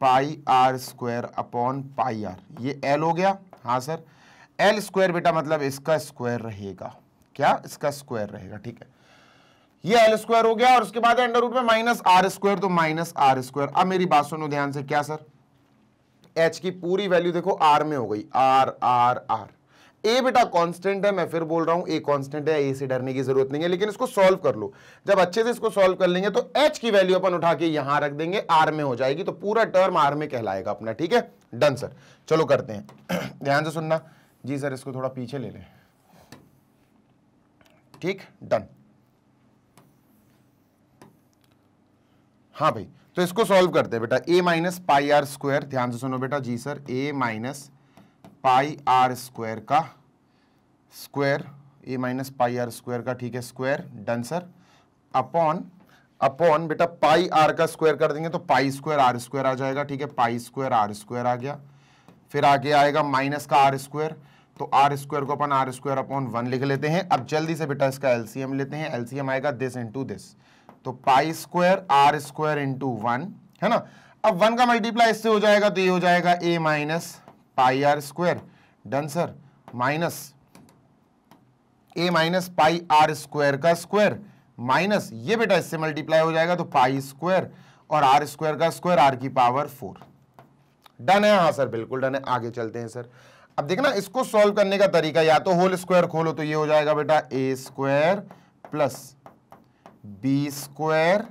pi are square upon pi R ये एल हो गया हाँ सर एल स्क्वायर बेटा मतलब इसका स्क्वायर रहेगा क्या इसका स्क्वायर रहेगा ठीक है ये एल स्क्वायर हो गया और उसके बाद अंडर रूट में माइनस आर स्क्वायर तो माइनस आर स्क्वायर अब मेरी बात सुनो ध्यान से क्या सर एच की पूरी वैल्यू देखो आर में हो गई आर आर आर ए बेटा कांस्टेंट है मैं फिर बोल रहा हूं ए कांस्टेंट है ए से डरने की जरूरत नहीं है लेकिन इसको सॉल्व कर लो जब अच्छे से इसको सॉल्व कर लेंगे तो एच की वैल्यू अपन उठा के यहां रख देंगे आर में हो जाएगी तो पूरा टर्म आर में कहलाएगा अपना ठीक है डन सर चलो करते हैं ध्यान से सुनना जी सर इसको थोड़ा पीछे ले लें ठीक डन हाँ भाई तो इसको सॉल्व करते हैं बेटा ए माइनस पाई आर स्क्वायर ध्यान से सुनो बेटा जी sir A minus pi are square का square A minus pi are square का ठीक है square done sir upon upon बेटा पाई आर का स्क्वायर कर देंगे तो पाई स्क्वायर आर स्क्वायर आ जाएगा ठीक है पाई स्क्वायर आर स्क्वायर आ गया फिर आगे आएगा माइनस का आर स्क्वायर तो आर स्क्वायर को अपन आर स्क्वायर अपॉन वन लिख लेते हैं अब जल्दी से बेटा इसका एलसीएम लेते हैं एलसीएम आएगा दिस इंटू दिस तो pi square are square into one है ना अब वन का मल्टीप्लाई इससे हो जाएगा तो ये हो जाएगा A minus pi are square done sir minus A minus pi are square का स्क्वायर माइनस ये बेटा इससे मल्टीप्लाई हो जाएगा तो पाई स्क्वायर और आर स्क्वायर का स्क्वायर आर की पावर फोर डन है हाँ सर बिल्कुल डन है आगे चलते हैं सर अब देखना इसको सॉल्व करने का तरीका या तो होल स्क्वायर खोलो तो ये हो जाएगा बेटा A square plus B square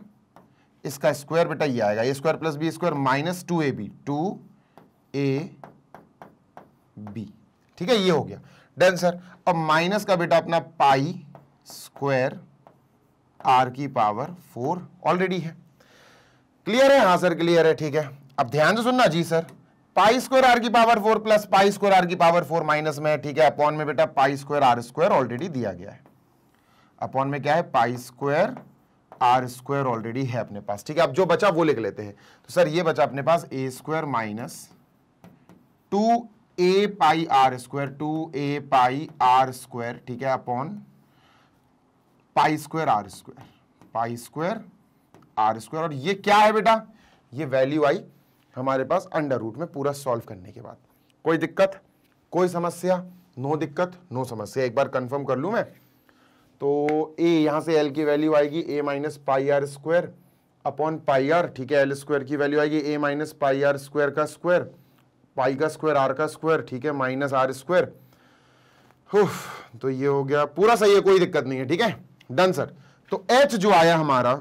इसका स्क्वायर बेटा ये आएगा A square plus B square minus two A B two A B ठीक है ये हो गया डन सर अब माइनस का बेटा अपना पाई स्क्वायर आर की पावर फोर ऑलरेडी है क्लियर है हाँ सर क्लियर है ठीक है अब ध्यान से सुनना जी सर पाई स्क्वायर आर की power four plus pi square are की पावर फोर माइनस में ठीक है अपॉन में बेटा pi square are square already दिया गया है अपॉन में क्या है pi square are square already है अपने पास ठीक है अब जो बचा वो लिख लेते हैं तो सर ये बचा अपने पास A square minus two A pi are square two A pi are square ठीक है upon pi square are square pi square are square और ये क्या है बेटा ये वैल्यू आई हमारे पास अंडर रूट में पूरा सॉल्व करने के बाद कोई दिक्कत कोई समस्या नो दिक्कत नो समस्या एक बार कंफर्म कर लू मैं तो ए यहां से एल की वैल्यू आएगी A minus pi are square upon pi R ठीक है एल स्क्वायर की वैल्यू आएगी A minus pi are square का स्क्वायर पाई का स्क्वायर आर का स्क्वायर ठीक है माइनस आर स्क्वायर तो ये हो गया पूरा सही है कोई दिक्कत नहीं है ठीक है डन सर तो एच जो आया हमारा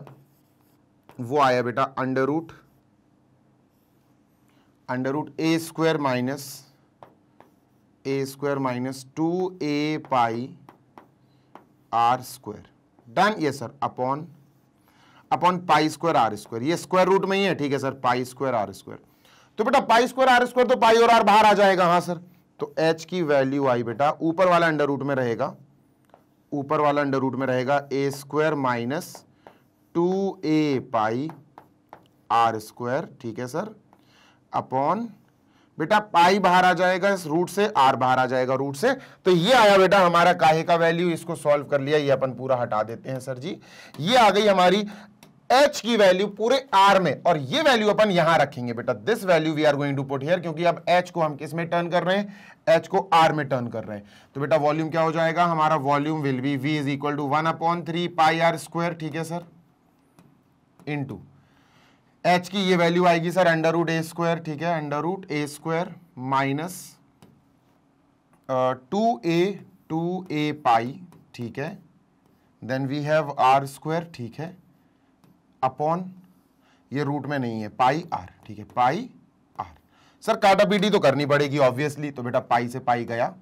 वो आया बेटा under root under root A square minus A square minus two A pi are square done ये sir upon upon pi square are square ये स्क्वायर रूट में ही है ठीक है sir pi square are square तो बेटा पाई स्क्वायर आर स्क्वायर तो पाई और आर बाहर आ जाएगा हाँ सर तो एच की वैल्यू आई बेटा ऊपर वाला अंडर रूट में रहेगा ऊपर वाला अंडर रूट में रहेगा A square minus two A pi are square ठीक है सर अपॉन बेटा पाई बाहर आ जाएगा इस रूट से आर बाहर आ जाएगा रूट से तो ये आया बेटा हमारा काहे का वैल्यू इसको सॉल्व कर लिया ये अपन पूरा हटा देते हैं सर जी ये आ गई हमारी एच की वैल्यू पूरे आर में और ये वैल्यू अपन यहां रखेंगे बेटा this value we are going to put here क्योंकि अब एच को हम किस में टर्न कर रहे हैं एच को आर में टर्न कर रहे हैं तो बेटा वॉल्यूम क्या हो जाएगा हमारा volume will be V is equal to one upon three pi are square ठीक है सर इन टू एच की ये वैल्यू आएगी sir under root A square ठीक है under root A square minus two A two A pi ठीक है then we have R square ठीक है अपॉन ये रूट में नहीं है पाई आर ठीक है पाई आर सर काटा पीटी तो करनी पड़ेगी ऑब्वियसली तो बेटा पाई से पाई गया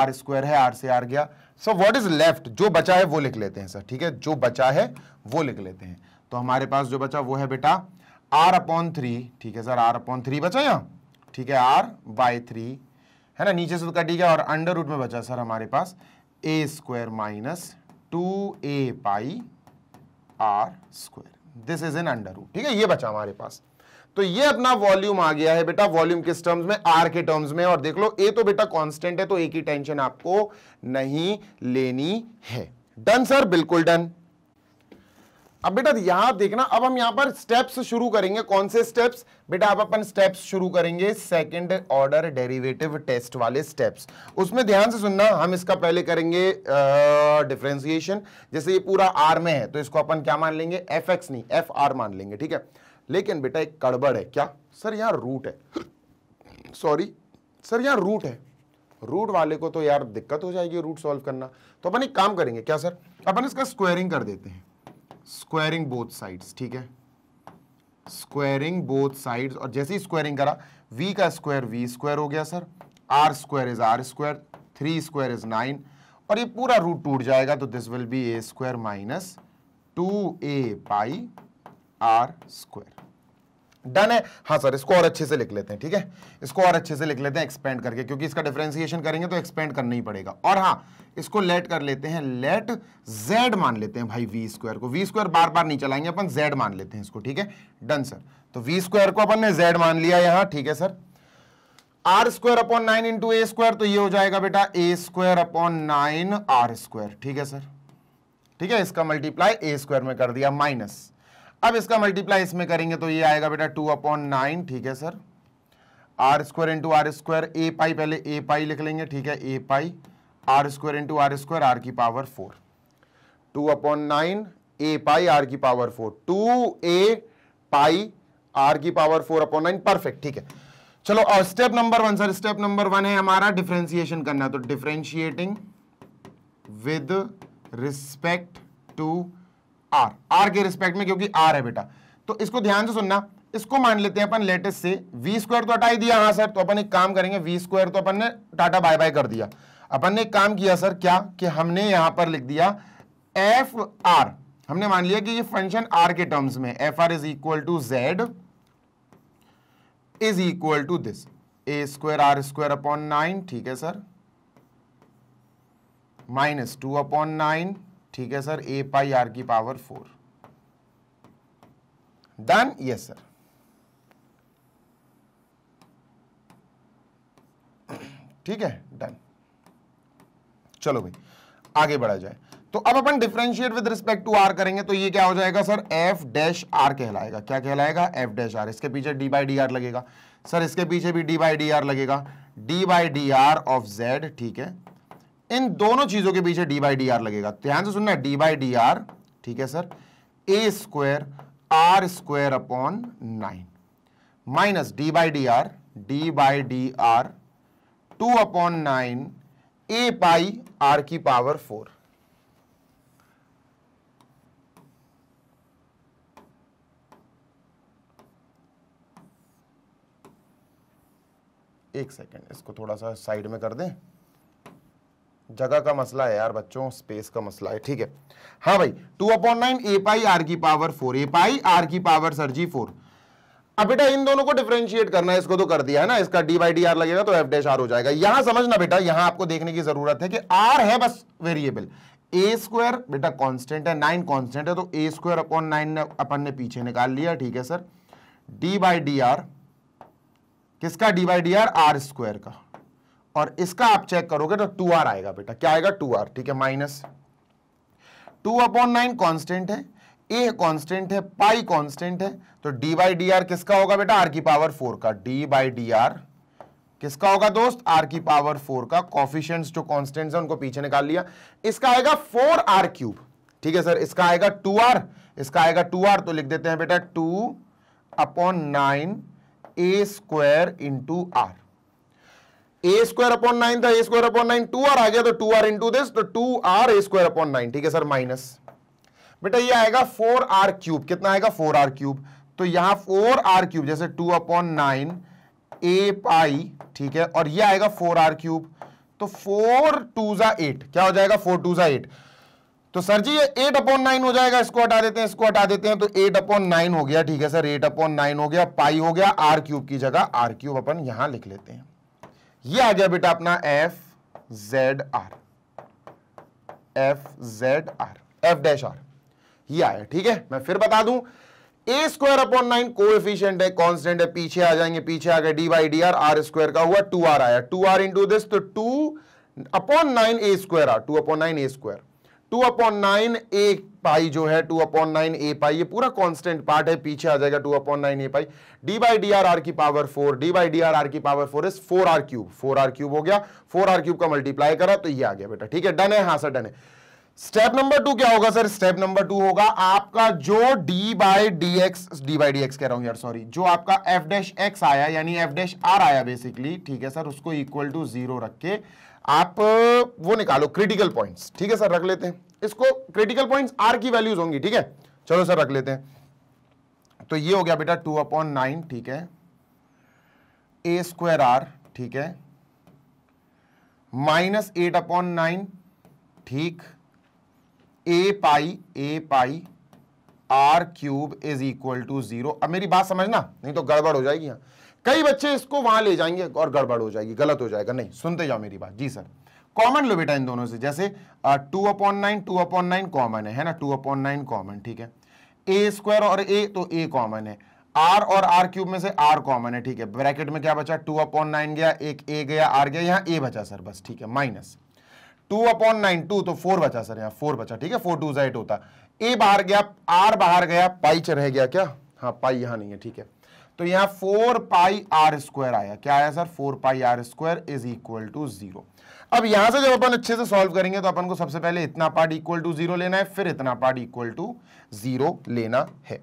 आर स्क्वायर है आर से आर गया सो व्हाट इज लेफ्ट जो बचा है वो लिख लेते हैं सर ठीक है जो बचा है वो लिख लेते हैं तो हमारे पास जो बचा वो है बेटा आर अपॉन थ्री ठीक है सर आर अपॉन थ्री बचा यहाँ ठीक है आर बाय थ्री है ना नीचे से तो कट गया और अंडर रूट में बचा सर हमारे पास A square minus two A pi are square this is an under root ठीक है ये बचा हमारे पास तो ये अपना वॉल्यूम आ गया है बेटा वॉल्यूम किस टर्म्स में आर के टर्म्स में और देख लो ए तो बेटा कॉन्स्टेंट है तो ए की टेंशन आपको नहीं लेनी है डन सर बिल्कुल डन अब बेटा यहां देखना अब हम यहां पर स्टेप्स शुरू करेंगे कौन से स्टेप्स बेटा आप अपन स्टेप्स शुरू करेंगे सेकंड ऑर्डर डेरिवेटिव टेस्ट वाले स्टेप्स उसमें ध्यान से सुनना हम इसका पहले करेंगे डिफ्रेंसिएशन जैसे ये पूरा आर में है तो इसको अपन क्या मान लेंगे एफ एक्स नहीं एफ आर मान लेंगे ठीक है लेकिन बेटा एक कड़बड़ है क्या सर यहाँ रूट है सॉरी सर यहाँ रूट है रूट वाले को तो यार दिक्कत हो जाएगी रूट सॉल्व करना तो अपन एक काम करेंगे क्या सर अपन इसका स्क्वायरिंग कर देते हैं स्क्वायरिंग बोथ साइड्स ठीक है स्क्वायरिंग बोथ साइड्स और जैसे ही स्क्वायरिंग करा v का स्क्वायर v स्क्वायर हो गया sir r square is r square three square is nine और ये पूरा रूट टूट जाएगा तो this will be A square minus two A pi are square done है हाँ सर इसको और अच्छे से लिख लेते हैं ठीक है इसको और अच्छे से लिख लेते हैं एक्सपेंड करके क्योंकि इसका डिफ्रेंसिएशन करेंगे तो एक्सपेंड करना ही पड़ेगा और हाँ इसको लेट कर लेते हैं लेट जेड मान लेते हैं भाई वी स्क्वायर को वी स्क्वायर बार बार नहीं चलाएंगे अपन जेड मान लेते हैं इसको ठीक है डन सर तो वी स्क्वायर को अपन ने जेड मान लिया यहां ठीक है sir R square upon nine into A square तो ये हो जाएगा बेटा A square upon nine R square ठीक है सर ठीक है इसका मल्टीप्लाई ए स्क्वायर में कर दिया माइनस अब इसका मल्टीप्लाई इसमें करेंगे तो ये आएगा बेटा टू अपॉन नाइन ठीक है sir R square into R square ए पाई पहले ए पाई लिख लेंगे ठीक है ए pi are square into R square are की power four two upon nine A pi are की power four two A pi are की power four upon nine perfect ठीक है चलो और step number one sir step number one है हमारा differentiation करना तो differentiating with respect to r r के रिस्पेक्ट में क्योंकि आर है बेटा तो इसको ध्यान से सुनना इसको मान लेते हैं अपन लेटेस्ट से वी स्क्वायर तो हटाई दिया हाँ सर तो अपन एक काम करेंगे वी स्क्वायर तो अपन ने टाटा बाय बाय कर दिया अपन ने एक काम किया सर क्या कि हमने यहां पर लिख दिया एफ आर हमने मान लिया कि ये फंक्शन आर के टर्म्स में F R is equal to Z is equal to this A square are square upon nine ठीक है sir minus two upon nine ठीक है सर ए पाई आर की power four done yes sir ठीक है done चलो भाई आगे बढ़ा जाए तो अब अपन differentiate with respect to R करेंगे तो ये क्या हो जाएगा सर एफ डैश आर कहलाएगा क्या कहलाएगा एफ डैश आर इसके पीछे डी बाई डी आर लगेगा सर इसके पीछे भी डी बाई डी आर लगेगा D by D R of Z ठीक है इन दोनों चीजों के पीछे डी बाई डी आर लगेगा ध्यान तो से सुनना डी बाई डी आर ठीक है sir A square are square upon nine minus D by D R D by D R two upon nine A pi are की पावर फोर एक second इसको थोड़ा सा साइड में कर दें जगह का मसला है यार बच्चों स्पेस का मसला है ठीक है हाँ भाई two upon nine A pi are की power four a pi are की पावर सर जी फोर अब बेटा इन दोनों को डिफ्रेंशिएट करना है इसको तो कर दिया है ना इसका डी बाई डी आर लगेगा तो एफ डे आर हो जाएगा यहां समझना बेटा यहां आपको देखने की जरूरत है कि आर है बस वेरिएबल ए स्क्वायर बेटा कॉन्स्टेंट है नाइन कॉन्स्टेंट है तो ए स्क्वायर अपॉन नाइन ने अपन ने पीछे निकाल लिया ठीक है sir D by D r किसका d by D r r square का और इसका आप चेक करोगे तो टू आर आएगा बेटा क्या आएगा टू आर ठीक है minus two upon nine constant है ए कॉन्स्टेंट है पाई कॉन्स्टेंट है तो डी बाई डी आर किसका होगा बेटा आर की पावर फोर का डी बाई डी आर किसका होगा दोस्त आर की पावर फोर का कॉफिशियंट जो कॉन्स्टेंट है उनको पीछे निकाल लिया इसका आएगा फोर आर क्यूब ठीक है सर इसका आएगा टू आर इसका आएगा टू आर तो लिख देते हैं बेटा two upon nine a square into r a square upon nine था a square upon nine two r आ गया तो टू आर इंटू दिस तो two r a square upon nine ठीक है सर माइनस बेटा ये आएगा फोर आर क्यूब कितना आएगा फोर आर क्यूब तो यहां फोर आर क्यूब जैसे टू अपॉन नाइन ए पाई ठीक है और ये आएगा फोर आर क्यूब तो फोर टू जा एट क्या हो जाएगा फोर टू जा एट तो सर जी ये एट अपॉन नाइन हो जाएगा इसको हटा देते हैं इसको हटा देते हैं तो एट अपॉन नाइन हो गया ठीक है सर एट अपॉन नाइन हो गया पाई हो गया आर क्यूब की जगह आर क्यूब अपन यहां लिख लेते हैं ये आ गया बेटा अपना f z r f z r f dash r ये आया ठीक है मैं फिर बता दूं a square upon nine coefficient है कॉन्स्टेंट है पीछे आ जाएंगे पीछे आ गए d by D r r square का हुआ टू आर आया टू आर इंटू दिस तो two upon nine a square r two upon nine a square two upon nine A pi जो है टू अपॉन नाइन ए pi ये पूरा constant part है पीछे आ जाएगा two upon nine A pi d by D r are की power four d by D r are की power four is four r cube four r cube हो गया फोर आर क्यूब का multiply करा तो ये आ गया बेटा ठीक है डन है हाँ सर डन है स्टेप नंबर टू क्या होगा सर स्टेप नंबर टू होगा आपका जो d by D x D by D x कह रहा हूं यार सॉरी जो आपका एफ डैश एक्स आया यानी एफ डैश आर आया बेसिकली ठीक है सर उसको इक्वल टू जीरो रख के आप वो निकालो क्रिटिकल पॉइंट्स ठीक है सर रख लेते हैं इसको क्रिटिकल पॉइंट्स आर की वैल्यूज होंगी ठीक है चलो सर रख लेते हैं तो ये हो गया बेटा टू अपॉन नाइन ठीक है ए स्क्वायर आर ठीक है माइनस एट अपॉन नाइन ठीक a pi a pi r cube is equal to zero अब मेरी बात समझना नहीं तो गड़बड़ हो जाएगी यहां कई बच्चे इसको वहां ले जाएंगे और गड़बड़ हो जाएगी गलत हो जाएगा नहीं सुनते जाओ मेरी बात जी सर कॉमन लो बेटा इन दोनों से जैसे two upon nine two upon nine common है ना टू अपॉन नाइन कॉमन ठीक है ए स्क्वायर और ए तो ए कॉमन है आर और आर क्यूब में से आर कॉमन है ठीक है ब्रैकेट में क्या बचा टू अपॉन नाइन गया एक ए गया आर गया यहाँ ए बचा सर बस ठीक है minus two upon nine two तो फोर बचा सर यहाँ फोर बचा ठीक है फोर टू जैट होता ए बाहर गया आर बाहर गया पाई च रह गया क्या हाँ पाई यहाँ नहीं है ठीक है तो यहां फोर पाई आर स्क्वायर आया क्या आया sir four pi are square is equal to zero अब यहां से जब अपन अच्छे से सॉल्व करेंगे तो अपन को सबसे पहले इतना पार्ट इक्वल टू जीरो लेना है फिर इतना पार्ट इक्वल टू जीरो लेना है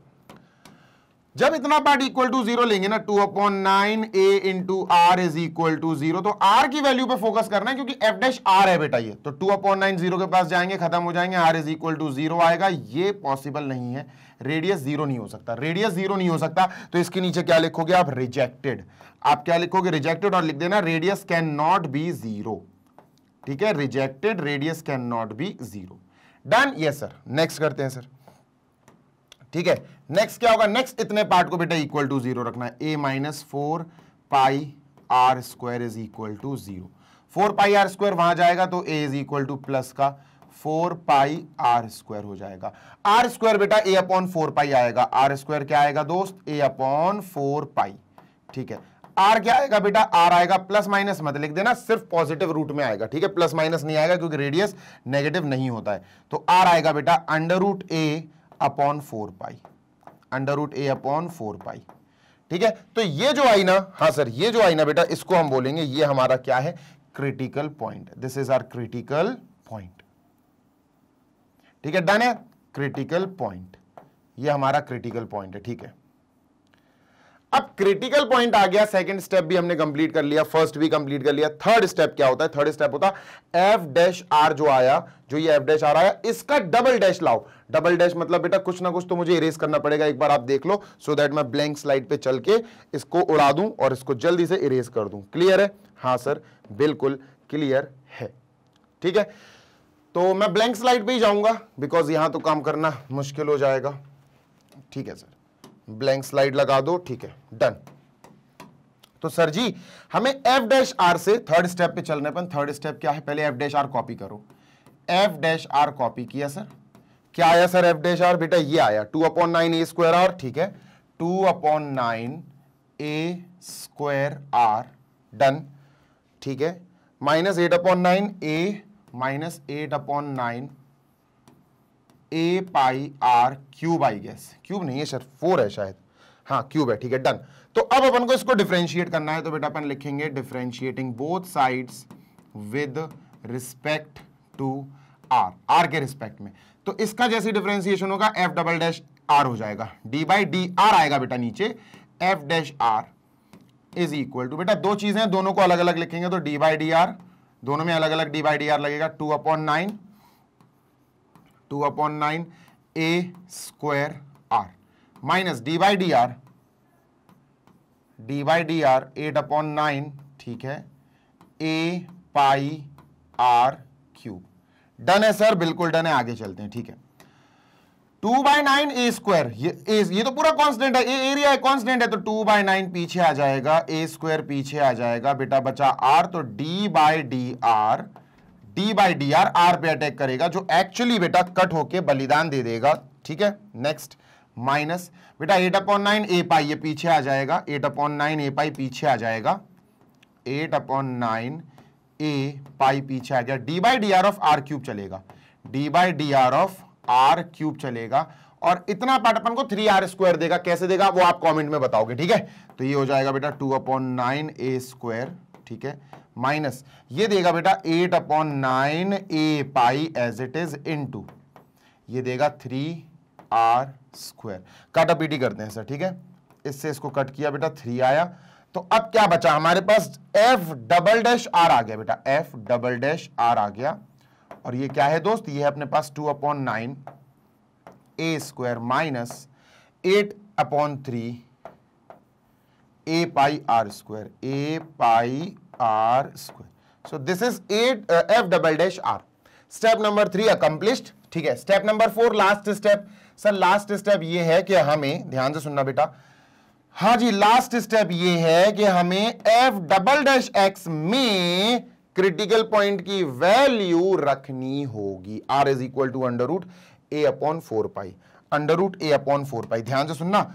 जब इतना पार्ट इक्वल टू जीरो लेंगे ना two upon nine a into r is equal to zero तो आर की वैल्यू पे फोकस करना है क्योंकि एफ डैश आर है बेटा ये तो टू अपॉन नाइन जीरो के पास जाएंगे खत्म हो जाएंगे r is equal to zero आएगा ये पॉसिबल नहीं है रेडियस जीरो नहीं हो सकता रेडियस जीरो नहीं हो सकता तो इसके नीचे क्या लिखोगे आप रिजेक्टेड आप क्या लिखोगे रिजेक्टेड और लिख देना radius can not be zero ठीक है rejected radius can not be zero done yes sir next करते हैं सर ठीक है नेक्स्ट क्या होगा नेक्स्ट इतने पार्ट को बेटा इक्वल टू जीरो रखना है ए minus four pi are square is equal to zero four pi are square वहां जाएगा तो ए इज इक्वल टू प्लस का फोर पाई आर स्क्वायर हो जाएगा आर स्क्वायर बेटा ए अपॉन फोर पाई आएगा आर स्क्वायर क्या आएगा दोस्त ए अपॉन फोर पाई ठीक है आर क्या आएगा बेटा आर आएगा प्लस माइनस मत लिख देना सिर्फ पॉजिटिव रूट में आएगा ठीक है प्लस माइनस नहीं आएगा क्योंकि रेडियस नेगेटिव नहीं होता है तो आर आएगा बेटा अंडर रूट ए upon four pi under root ए अपॉन फोर पाई ठीक है तो ये जो आई ना हाँ सर ये जो आई ना बेटा इसको हम बोलेंगे ये हमारा क्या है critical point this is r critical point ठीक है डन है क्रिटिकल पॉइंट ये हमारा क्रिटिकल पॉइंट है ठीक है अब क्रिटिकल पॉइंट आ गया सेकंड स्टेप भी हमने कंप्लीट कर लिया फर्स्ट भी कंप्लीट कर लिया थर्ड स्टेप क्या होता है थर्ड स्टेप होता है एफ डैश आर जो आया जो ये एफ डैश आर आया इसका डबल डैश लाओ डबल डैश मतलब बेटा कुछ ना कुछ तो मुझे इरेज करना पड़ेगा एक बार आप देख लो सो दैट मैं ब्लैंक स्लाइड पे चल के इसको उड़ा दूं और इसको जल्दी से इरेज कर दूं क्लियर है हाँ सर बिल्कुल क्लियर है ठीक है तो मैं ब्लैंक स्लाइड पे ही जाऊंगा बिकॉज यहां तो काम करना मुश्किल हो जाएगा ठीक है सर ब्लैंक स्लाइड लगा दो ठीक है डन तो सर जी हमें एफ डैश आर से थर्ड स्टेप पे चलने पर थर्ड स्टेप क्या है पहले एफ डैश आर कॉपी करो एफ डैश आर कॉपी किया सर क्या आया सर एफ डैश आर बेटा ये आया two upon nine a square r ठीक है two upon nine a square r done ठीक है minus eight upon nine a minus eight upon nine A pi r cube I gas cube नहीं है sir four है शायद हाँ cube है ठीक है डन तो अब अपन को इसको डिफ्रेंशिएट करना है तो बेटा अपन लिखेंगे differentiating both sides with respect to r r के रिस्पेक्ट में तो इसका जैसे डिफ्रेंशिएशन होगा एफ डबल डैश आर हो जाएगा डी बाई डी आर आएगा बेटा नीचे f dash r is equal to बेटा दो चीज़ें दोनों को अलग अलग लिखेंगे तो डी बाई डी आर दोनों में अलग अलग डी बाई डी आर लगेगा two upon nine two upon nine a square r minus D by D R D by D r eight upon nine ठीक है ए पाई आर क्यूब डन है sir बिल्कुल done है आगे चलते हैं ठीक है two by nine a square ये तो पूरा कॉन्स्टेंट है ए एरिया है कॉन्स्टेंट है तो टू बाई नाइन पीछे आ जाएगा ए स्क्वायर पीछे आ जाएगा बेटा बचा आर तो D by D R D by D r r पे अटैक करेगा जो एक्चुअली बेटा कट होके बलिदान दे देगा ठीक है नेक्स्ट माइनस बेटा एट अपॉन नाइन ए पाई ये पीछे आ जाएगा एट अपॉन नाइन ए पाई पीछे आ जाएगा एट अपॉन नाइन ए पाई पीछे आ गया d by D R of r cube चलेगा d by D R of r cube चलेगा और इतना पार्ट अपन को थ्री आर स्क्वायर देगा कैसे देगा वो आप कमेंट में बताओगे ठीक है तो ये हो जाएगा बेटा two upon nine a square ठीक है माइनस ये देगा बेटा eight upon nine A pi as it is into ये देगा थ्री आर स्क्वायर काटा पीटी करते हैं सर ठीक है इससे इसको कट किया बेटा थ्री आया तो अब क्या बचा हमारे पास एफ डबल डैश आर आ गया बेटा एफ डबल डैश आर आ गया और ये क्या है दोस्त ये है अपने पास two upon nine a square minus eight upon three a pi are square A pi r square. So this is a uh, f double dash r. Step number three accomplished. ठीक है step number four last step sir last step ये है कि हमें ध्यान से सुनना बेटा हाँ जी लास्ट स्टेप ये है कि हमें f डबल डैश x में क्रिटिकल पॉइंट की वैल्यू रखनी होगी r is equal to under root A upon four pi under root A upon four pi ध्यान से सुनना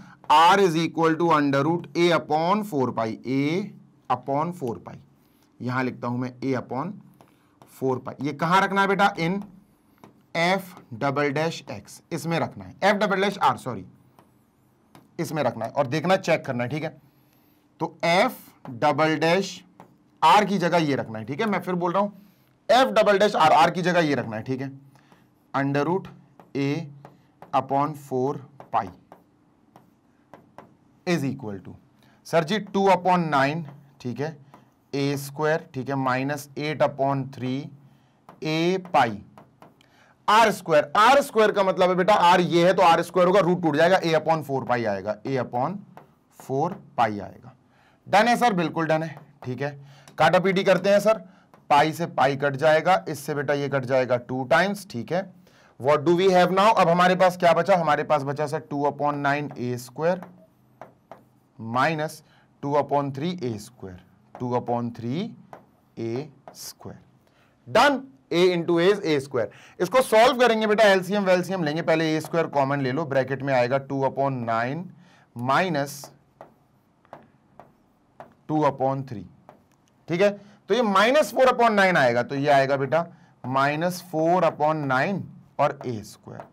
r is equal to under root A upon four pi a upon four pi यहां लिखता हूं मैं ए upon four pi ये कहां रखना है बेटा in F double dash x इसमें रखना है F double dash r sorry इसमें रखना है और देखना चेक करना है ठीक है तो एफ डबल डैश आर की जगह ये रखना है ठीक है मैं फिर बोल रहा हूं f double dash r are की जगह ये रखना है ठीक है under root A upon four pi is equal to sir ji two upon nine ठीक है ए स्क्वायर ठीक है minus eight upon three a pi are square are square का मतलब है बेटा आर ये है तो आर स्क्वायर होगा रूट टूट जाएगा ए अपॉन फोर पाई आएगा ए अपॉन फोर पाई आएगा डन है सर बिल्कुल डन है ठीक है काटा पीटी करते हैं सर पाई से पाई कट जाएगा इससे बेटा ये कट जाएगा टू टाइम्स ठीक है what do we have now अब हमारे पास क्या बचा हमारे पास बचा sir two upon nine a square minus two upon three a square two upon three a square done a into as a square इसको सॉल्व करेंगे बेटा एलसीएम वेलसीएम लेंगे पहले ए स्क्वायर कॉमन ले लो ब्रैकेट में आएगा two upon nine minus two upon three ठीक है तो ये माइनस फोर अपॉन नाइन आएगा तो ये आएगा बेटा माइनस फोर अपॉन नाइन और ए स्क्वायर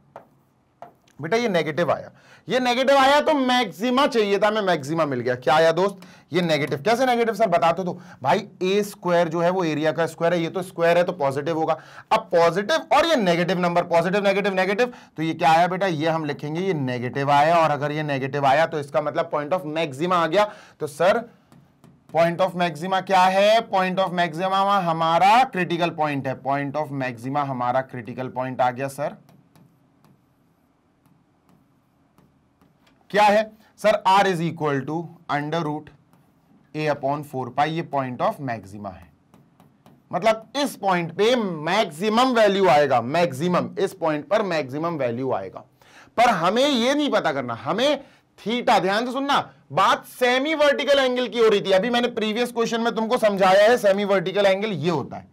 बेटा ये नेगेटिव आया ये नेगेटिव आया तो मैक्सिमा चाहिए था मैं मैक्सिमा मिल गया क्या आया दोस्त ये नेगेटिव कैसे नेगेटिव सर बताते तो भाई ए स्क्वायर जो है वो एरिया का स्क्वायर है ये तो स्क्वायर है तो पॉजिटिव होगा अब पॉजिटिव और ये negative number positive negative negative तो ये क्या आया बेटा ये हम लिखेंगे ये नेगेटिव आया और अगर ये नेगेटिव आया तो इसका मतलब पॉइंट ऑफ मैक्सिमा आ गया तो सर पॉइंट ऑफ मैक्सिमा क्या है पॉइंट ऑफ मैक्सिमा हमारा क्रिटिकल पॉइंट है पॉइंट ऑफ मैक्सिमा हमारा क्रिटिकल पॉइंट आ गया सर क्या है sir r is equal to under root A upon four pi ये पॉइंट ऑफ मैक्सिमा है मतलब इस पॉइंट पे मैक्सिमम वैल्यू आएगा मैक्सिमम इस पॉइंट पर मैक्सिमम वैल्यू आएगा पर हमें ये नहीं पता करना हमें थीटा ध्यान से सुनना बात सेमी वर्टिकल एंगल की हो रही थी अभी मैंने प्रीवियस क्वेश्चन में तुमको समझाया है सेमी वर्टिकल एंगल ये होता है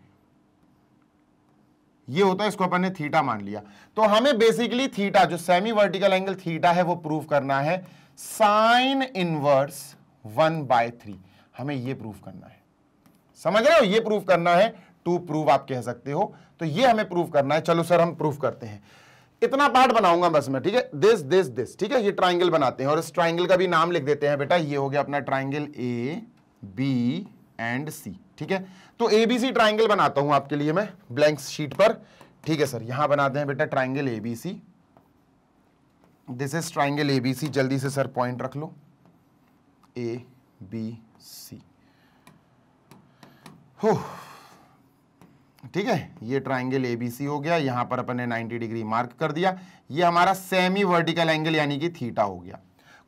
ये होता है इसको अपन ने थीटा मान लिया तो हमें बेसिकली थीटा जो सेमी वर्टिकल एंगल थीटा है वो प्रूव करना है sine inverse one by three हमें ये प्रूव करना है समझ रहे हो ये प्रूव करना है टू प्रूव आप कह सकते हो तो ये हमें प्रूव करना है चलो सर हम प्रूव करते हैं इतना पार्ट बनाऊंगा बस मैं ठीक है दिस दिस दिस ठीक है ये ट्राइंगल बनाते हैं और इस ट्राइंगल का भी नाम लिख देते हैं बेटा ये हो गया अपना triangle A B and C ठीक है तो एबीसी ट्राइंगल बनाता हूं आपके लिए मैं ब्लैंक शीट पर ठीक है सर यहां बनाते हैं बेटा triangle ABC this is triangle ABC जल्दी से सर पॉइंट रख लो ए बी सी हो ठीक है ये ट्राइंगल एबीसी हो गया यहां पर अपने 90 डिग्री मार्क कर दिया ये हमारा सेमी वर्टिकल एंगल यानी कि थीटा हो गया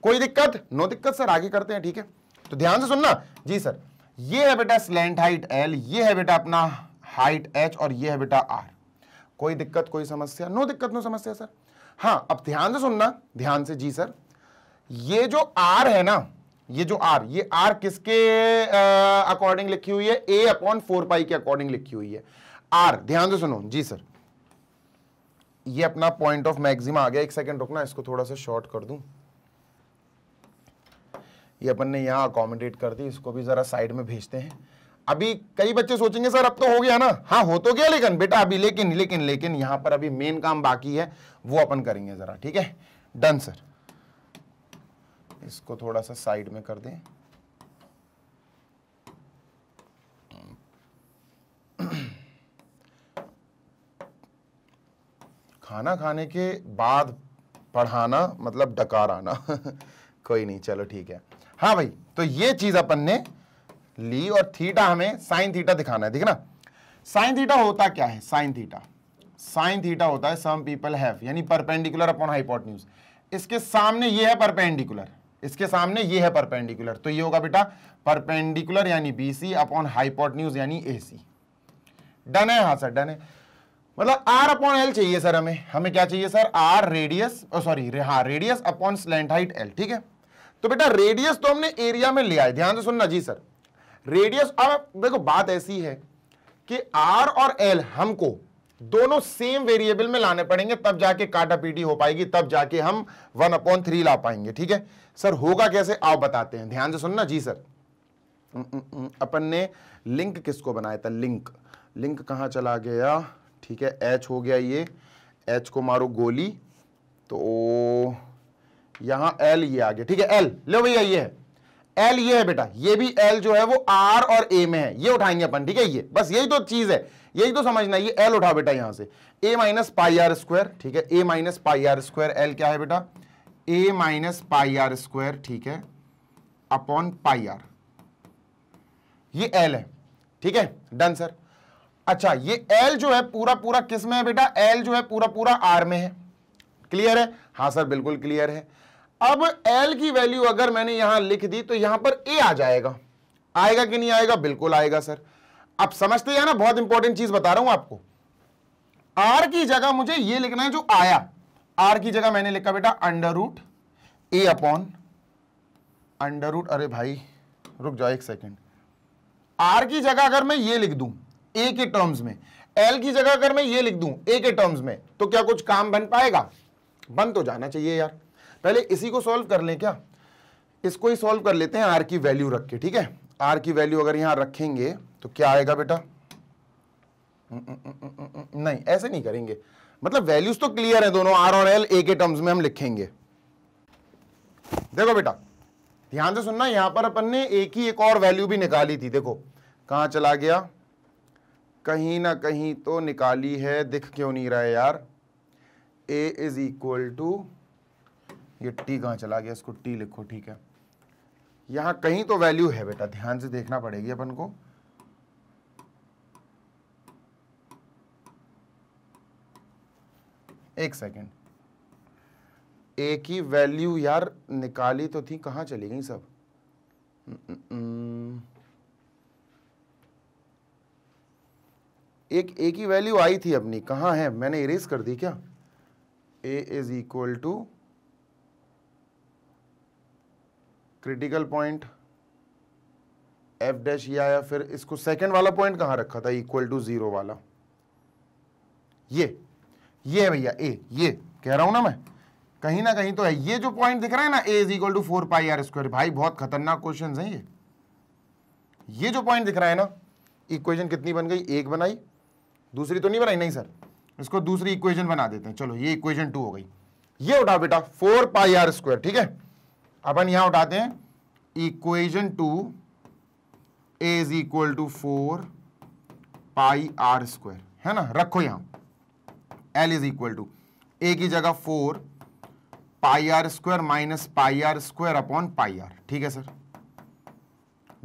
कोई दिक्कत नो दिक्कत सर आगे करते हैं ठीक है तो ध्यान से सुनना जी सर ये है बेटा स्लेंट हाइट एल ये है बेटा अपना हाइट एच और ये है बेटा आर कोई दिक्कत कोई समस्या नो दिक्कत नो समस्या सर हाँ अब ध्यान से सुनना ध्यान से जी सर ये जो आर है ना ये जो आर ये आर किसके अकॉर्डिंग लिखी हुई है ए अपॉन फोर पाई के अकॉर्डिंग लिखी हुई है आर ध्यान से सुनो जी सर ये अपना पॉइंट ऑफ मैक्सिमा आ गया एक सेकंड रुकना इसको थोड़ा सा शॉर्ट कर दूं ये अपन ने यहाँ अकोमोडेट कर दी इसको भी ज़रा साइड में भेजते हैं अभी कई बच्चे सोचेंगे सर अब तो हो गया ना हाँ हो तो गया लेकिन बेटा अभी लेकिन लेकिन लेकिन यहाँ पर अभी मेन काम बाकी है वो अपन करेंगे ज़रा ठीक है डन सर इसको थोड़ा सा साइड में कर दें खाना खाने के बाद पढ़ाना मतलब डकार आना कोई नहीं चलो ठीक है हाँ भाई तो ये चीज अपन ने ली और थीटा हमें साइन थीटा दिखाना है ठीक है ना साइन थीटा होता क्या है साइन थीटा साइन थीटा होता है सम पीपल हैव यानी परपेंडिकुलर अपॉन हाइपोटन्यूज इसके सामने ये है परपेंडिकुलर इसके सामने ये है परपेंडिकुलर तो ये होगा बेटा परपेंडिकुलर यानी बीसी अपॉन हाइपोटन्यूज यानी सी डन है हाँ सर डन है मतलब आर अपॉन एल चाहिए सर हमें हमें क्या चाहिए सर आर रेडियस सॉरी हाँ radius upon slant height L ठीक है तो बेटा रेडियस तो हमने एरिया में लिया है ध्यान से सुनना जी सर रेडियस अब देखो बात ऐसी है कि आर और एल हमको दोनों सेम वेरिएबल में लाने पड़ेंगे तब जाके काटा पीटी हो पाएगी तब जाके हम वन अपॉन थ्री ला पाएंगे ठीक है सर होगा कैसे आप बताते हैं ध्यान से सुनना जी सर हम्म, हम्म, हम्म, अपन ने लिंक किसको बनाया था लिंक लिंक कहाँ चला गया ठीक है एच हो गया ये एच को मारो गोली तो यहां एल ये आ गया ठीक है एल लो भैया ये है एल ये है बेटा ये भी एल जो है वो आर और ए में है ये उठाएंगे अपन ठीक है ये बस यही तो चीज है यही तो समझना ये एल उठा बेटा यहां से A minus pi are square ठीक है ए minus pi are square L क्या है बेटा ए माइनस पाई आर स्क्वायर ठीक है अपॉन पाई आर ये एल है ठीक है डन सर अच्छा ये एल जो है पूरा पूरा किस में है बेटा एल जो है पूरा पूरा आर में है क्लियर है हाँ सर बिल्कुल क्लियर है अब एल की वैल्यू अगर मैंने यहां लिख दी तो यहां पर ए आ जाएगा आएगा कि नहीं आएगा बिल्कुल आएगा सर आप समझते हैं ना बहुत इंपॉर्टेंट चीज बता रहा हूं आपको आर की जगह मुझे ये लिखना है जो आया आर की जगह मैंने लिखा बेटा अंडर रूट ए अपॉन अंडर रूट अरे भाई रुक जाओ एक सेकेंड आर की जगह अगर मैं ये लिख दू ए के टर्म्स में एल की जगह अगर मैं ये लिख दू ए के टर्म्स में तो क्या कुछ काम बन पाएगा बन तो जाना चाहिए यार पहले इसी को सॉल्व कर लें क्या इसको ही सॉल्व कर लेते हैं आर की वैल्यू रख के ठीक है आर की वैल्यू अगर यहां रखेंगे तो क्या आएगा बेटा हम्म, हम्म, हम्म, नहीं ऐसे नहीं करेंगे मतलब वैल्यूज तो क्लियर है दोनों आर और एल ए के टर्म्स में हम लिखेंगे देखो बेटा ध्यान से सुनना यहां पर अपन ने एक ही एक और वैल्यू भी निकाली थी देखो कहा चला गया कहीं ना कहीं तो निकाली है दिख क्यों नहीं रहा है यार ए इज इक्वल टू ये टी कहाँ चला गया इसको टी लिखो ठीक है यहाँ कहीं तो वैल्यू है बेटा ध्यान से देखना पड़ेगी अपन को एक सेकेंड ए की वैल्यू यार निकाली तो थी कहाँ चली गई सब हम्म, हम्म, हम्म। एक ए की वैल्यू आई थी अपनी कहाँ है मैंने इरेज कर दी क्या A is equal to critical point F dash ये आया फिर इसको सेकंड वाला पॉइंट कहां रखा था इक्वल टू जीरो वाला ये ये है भैया ए ये कह रहा हूं ना मैं कहीं ना कहीं तो है ये जो पॉइंट दिख रहा है ना A is equal to four pi are square भाई बहुत खतरनाक क्वेश्चन है ये ये जो पॉइंट दिख रहा है ना इक्वेशन कितनी बन गई एक बनाई दूसरी तो नहीं बनाई नहीं सर इसको दूसरी इक्वेशन बना देते हैं चलो ये इक्वेशन टू हो गई ये उठा बेटा फोर पाई आर स्क्वायर ठीक है अपन यहां उठाते हैं equation two A is equal to four pi are square है ना रखो यहां L is equal to A की जगह four pi are square minus pi are square upon pi R ठीक है सर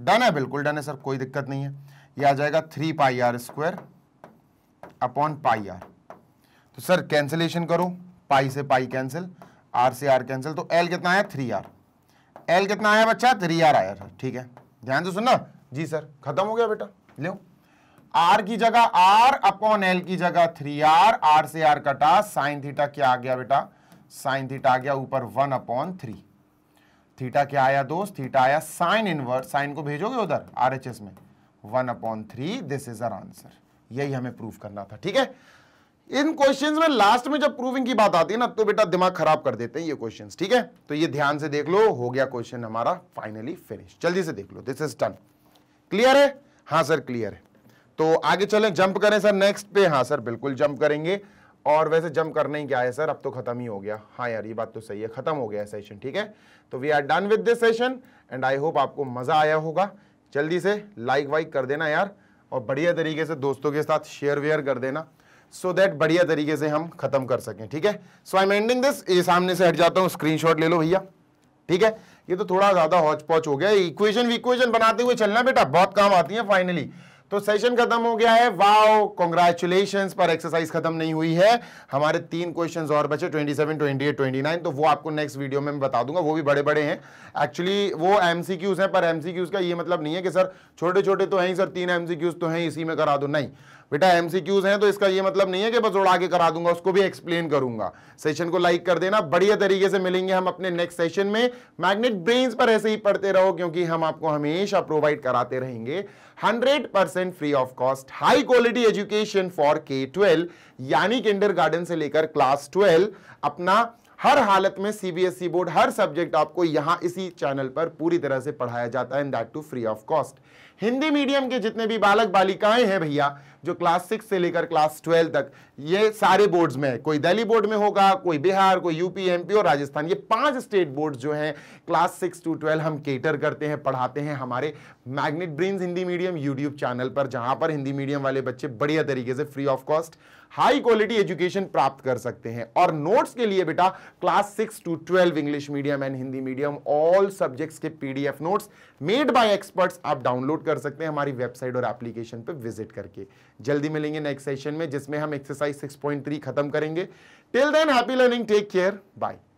डन है बिल्कुल डन है सर कोई दिक्कत नहीं है ये आ जाएगा three pi are square upon pi R तो सर कैंसिलेशन करो पाई से पाई कैंसिल आर से आर कैंसिल तो एल कितना आया थ्री आर एल कितना आया बच्चा थ्री आर आया था ठीक है ध्यान से सुनना जी सर खत्म हो गया बेटा लो आर की जगह आर अपॉन एल की जगह थ्री आर आर से आर कटा साइन थीटा क्या आ गया बेटा साइन थीटा आ गया ऊपर वन अपॉन थ्री थीटा क्या आया दोस्त थीटा आया साइन इनवर्स साइन को भेजोगे उधर आरएचएस में one upon three this is our answer यही हमें प्रूफ करना था ठीक है इन क्वेश्चंस में लास्ट में जब प्रूविंग की बात आती है ना तो बेटा दिमाग खराब कर देते हैं ये क्वेश्चंस ठीक है तो ये ध्यान से देख लो हो गया क्वेश्चन हमारा फाइनली फिनिश जल्दी से देख लो दिस इज डन क्लियर है हाँ सर क्लियर है तो आगे चलें जंप करें सर नेक्स्ट पे हाँ सर बिल्कुल जंप करेंगे और वैसे जंप करने ही क्या है सर अब तो खत्म ही हो गया हाँ यार ये बात तो सही है खत्म हो गया सेशन ठीक है तो we are done with this session and I hope आपको मजा आया होगा जल्दी से लाइक वाइक कर देना यार और बढ़िया तरीके से दोस्तों के साथ शेयर वेयर कर देना सो दैट बढ़िया तरीके से हम खत्म कर सकें ठीक है so I am ending this ये सामने से हट जाता हूँ स्क्रीन ले लो भैया ठीक है ये तो थोड़ा ज्यादा हौच पौच हो गया इक्वेशन विक्वेशन बनाते हुए चलना बेटा बहुत काम आती है फाइनली तो सेशन खत्म हो गया है वाओ कॉन्ग्रेचुलेशन पर एक्सरसाइज खत्म नहीं हुई है हमारे तीन क्वेश्चंस और बचे 27, 28, 29 तो वो आपको नेक्स्ट वीडियो में मैं बता दूंगा वो भी बड़े बड़े हैं एक्चुअली वो एमसीक्यूज हैं पर एमसीक्यूज का ये मतलब नहीं है कि सर छोटे छोटे तो हैं सर तीन एमसीक्यूज तो हैं इसी में करा दो नहीं बेटा एमसीक्यूज हैं तो इसका ये मतलब नहीं है कि बस उड़ा के करा दूंगा उसको भी एक्सप्लेन करूंगा सेशन को लाइक कर देना बढ़िया तरीके से मिलेंगे हम अपने नेक्स्ट सेशन में मैग्नेट ब्रेन्स पर ऐसे ही पढ़ते रहो क्योंकि हम आपको हमेशा प्रोवाइड कराते रहेंगे 100% free of cost high quality education for K twelve यानी किंडर गार्डन से लेकर क्लास ट्वेल्व अपना हर हालत में सीबीएसई बोर्ड e हर सब्जेक्ट आपको यहां इसी चैनल पर पूरी तरह से पढ़ाया जाता है and that too free of cost Hindi medium के जितने भी बालक बालिकाएं हैं भैया जो क्लास सिक्स से लेकर क्लास ट्वेल्व तक ये सारे बोर्ड्स में है कोई दिल्ली बोर्ड में होगा कोई बिहार कोई यूपी एमपी और राजस्थान ये पांच स्टेट बोर्ड जो हैं क्लास सिक्स टू ट्वेल्व हम केटर करते हैं पढ़ाते हैं हमारे Magnet brains Hindi medium YouTube channel पर जहां पर हिंदी मीडियम वाले बच्चे बढ़िया तरीके से free of cost high quality education प्राप्त कर सकते हैं और नोट्स के लिए बेटा class six to twelve English medium and Hindi medium all subjects के PDF notes made by experts आप डाउनलोड कर सकते हैं हमारी वेबसाइट और एप्लीकेशन पर विजिट करके जल्दी मिलेंगे नेक्स्ट सेशन में जिसमें हम एक्सरसाइज सिक्स खत्म करेंगे till then happy learning take care bye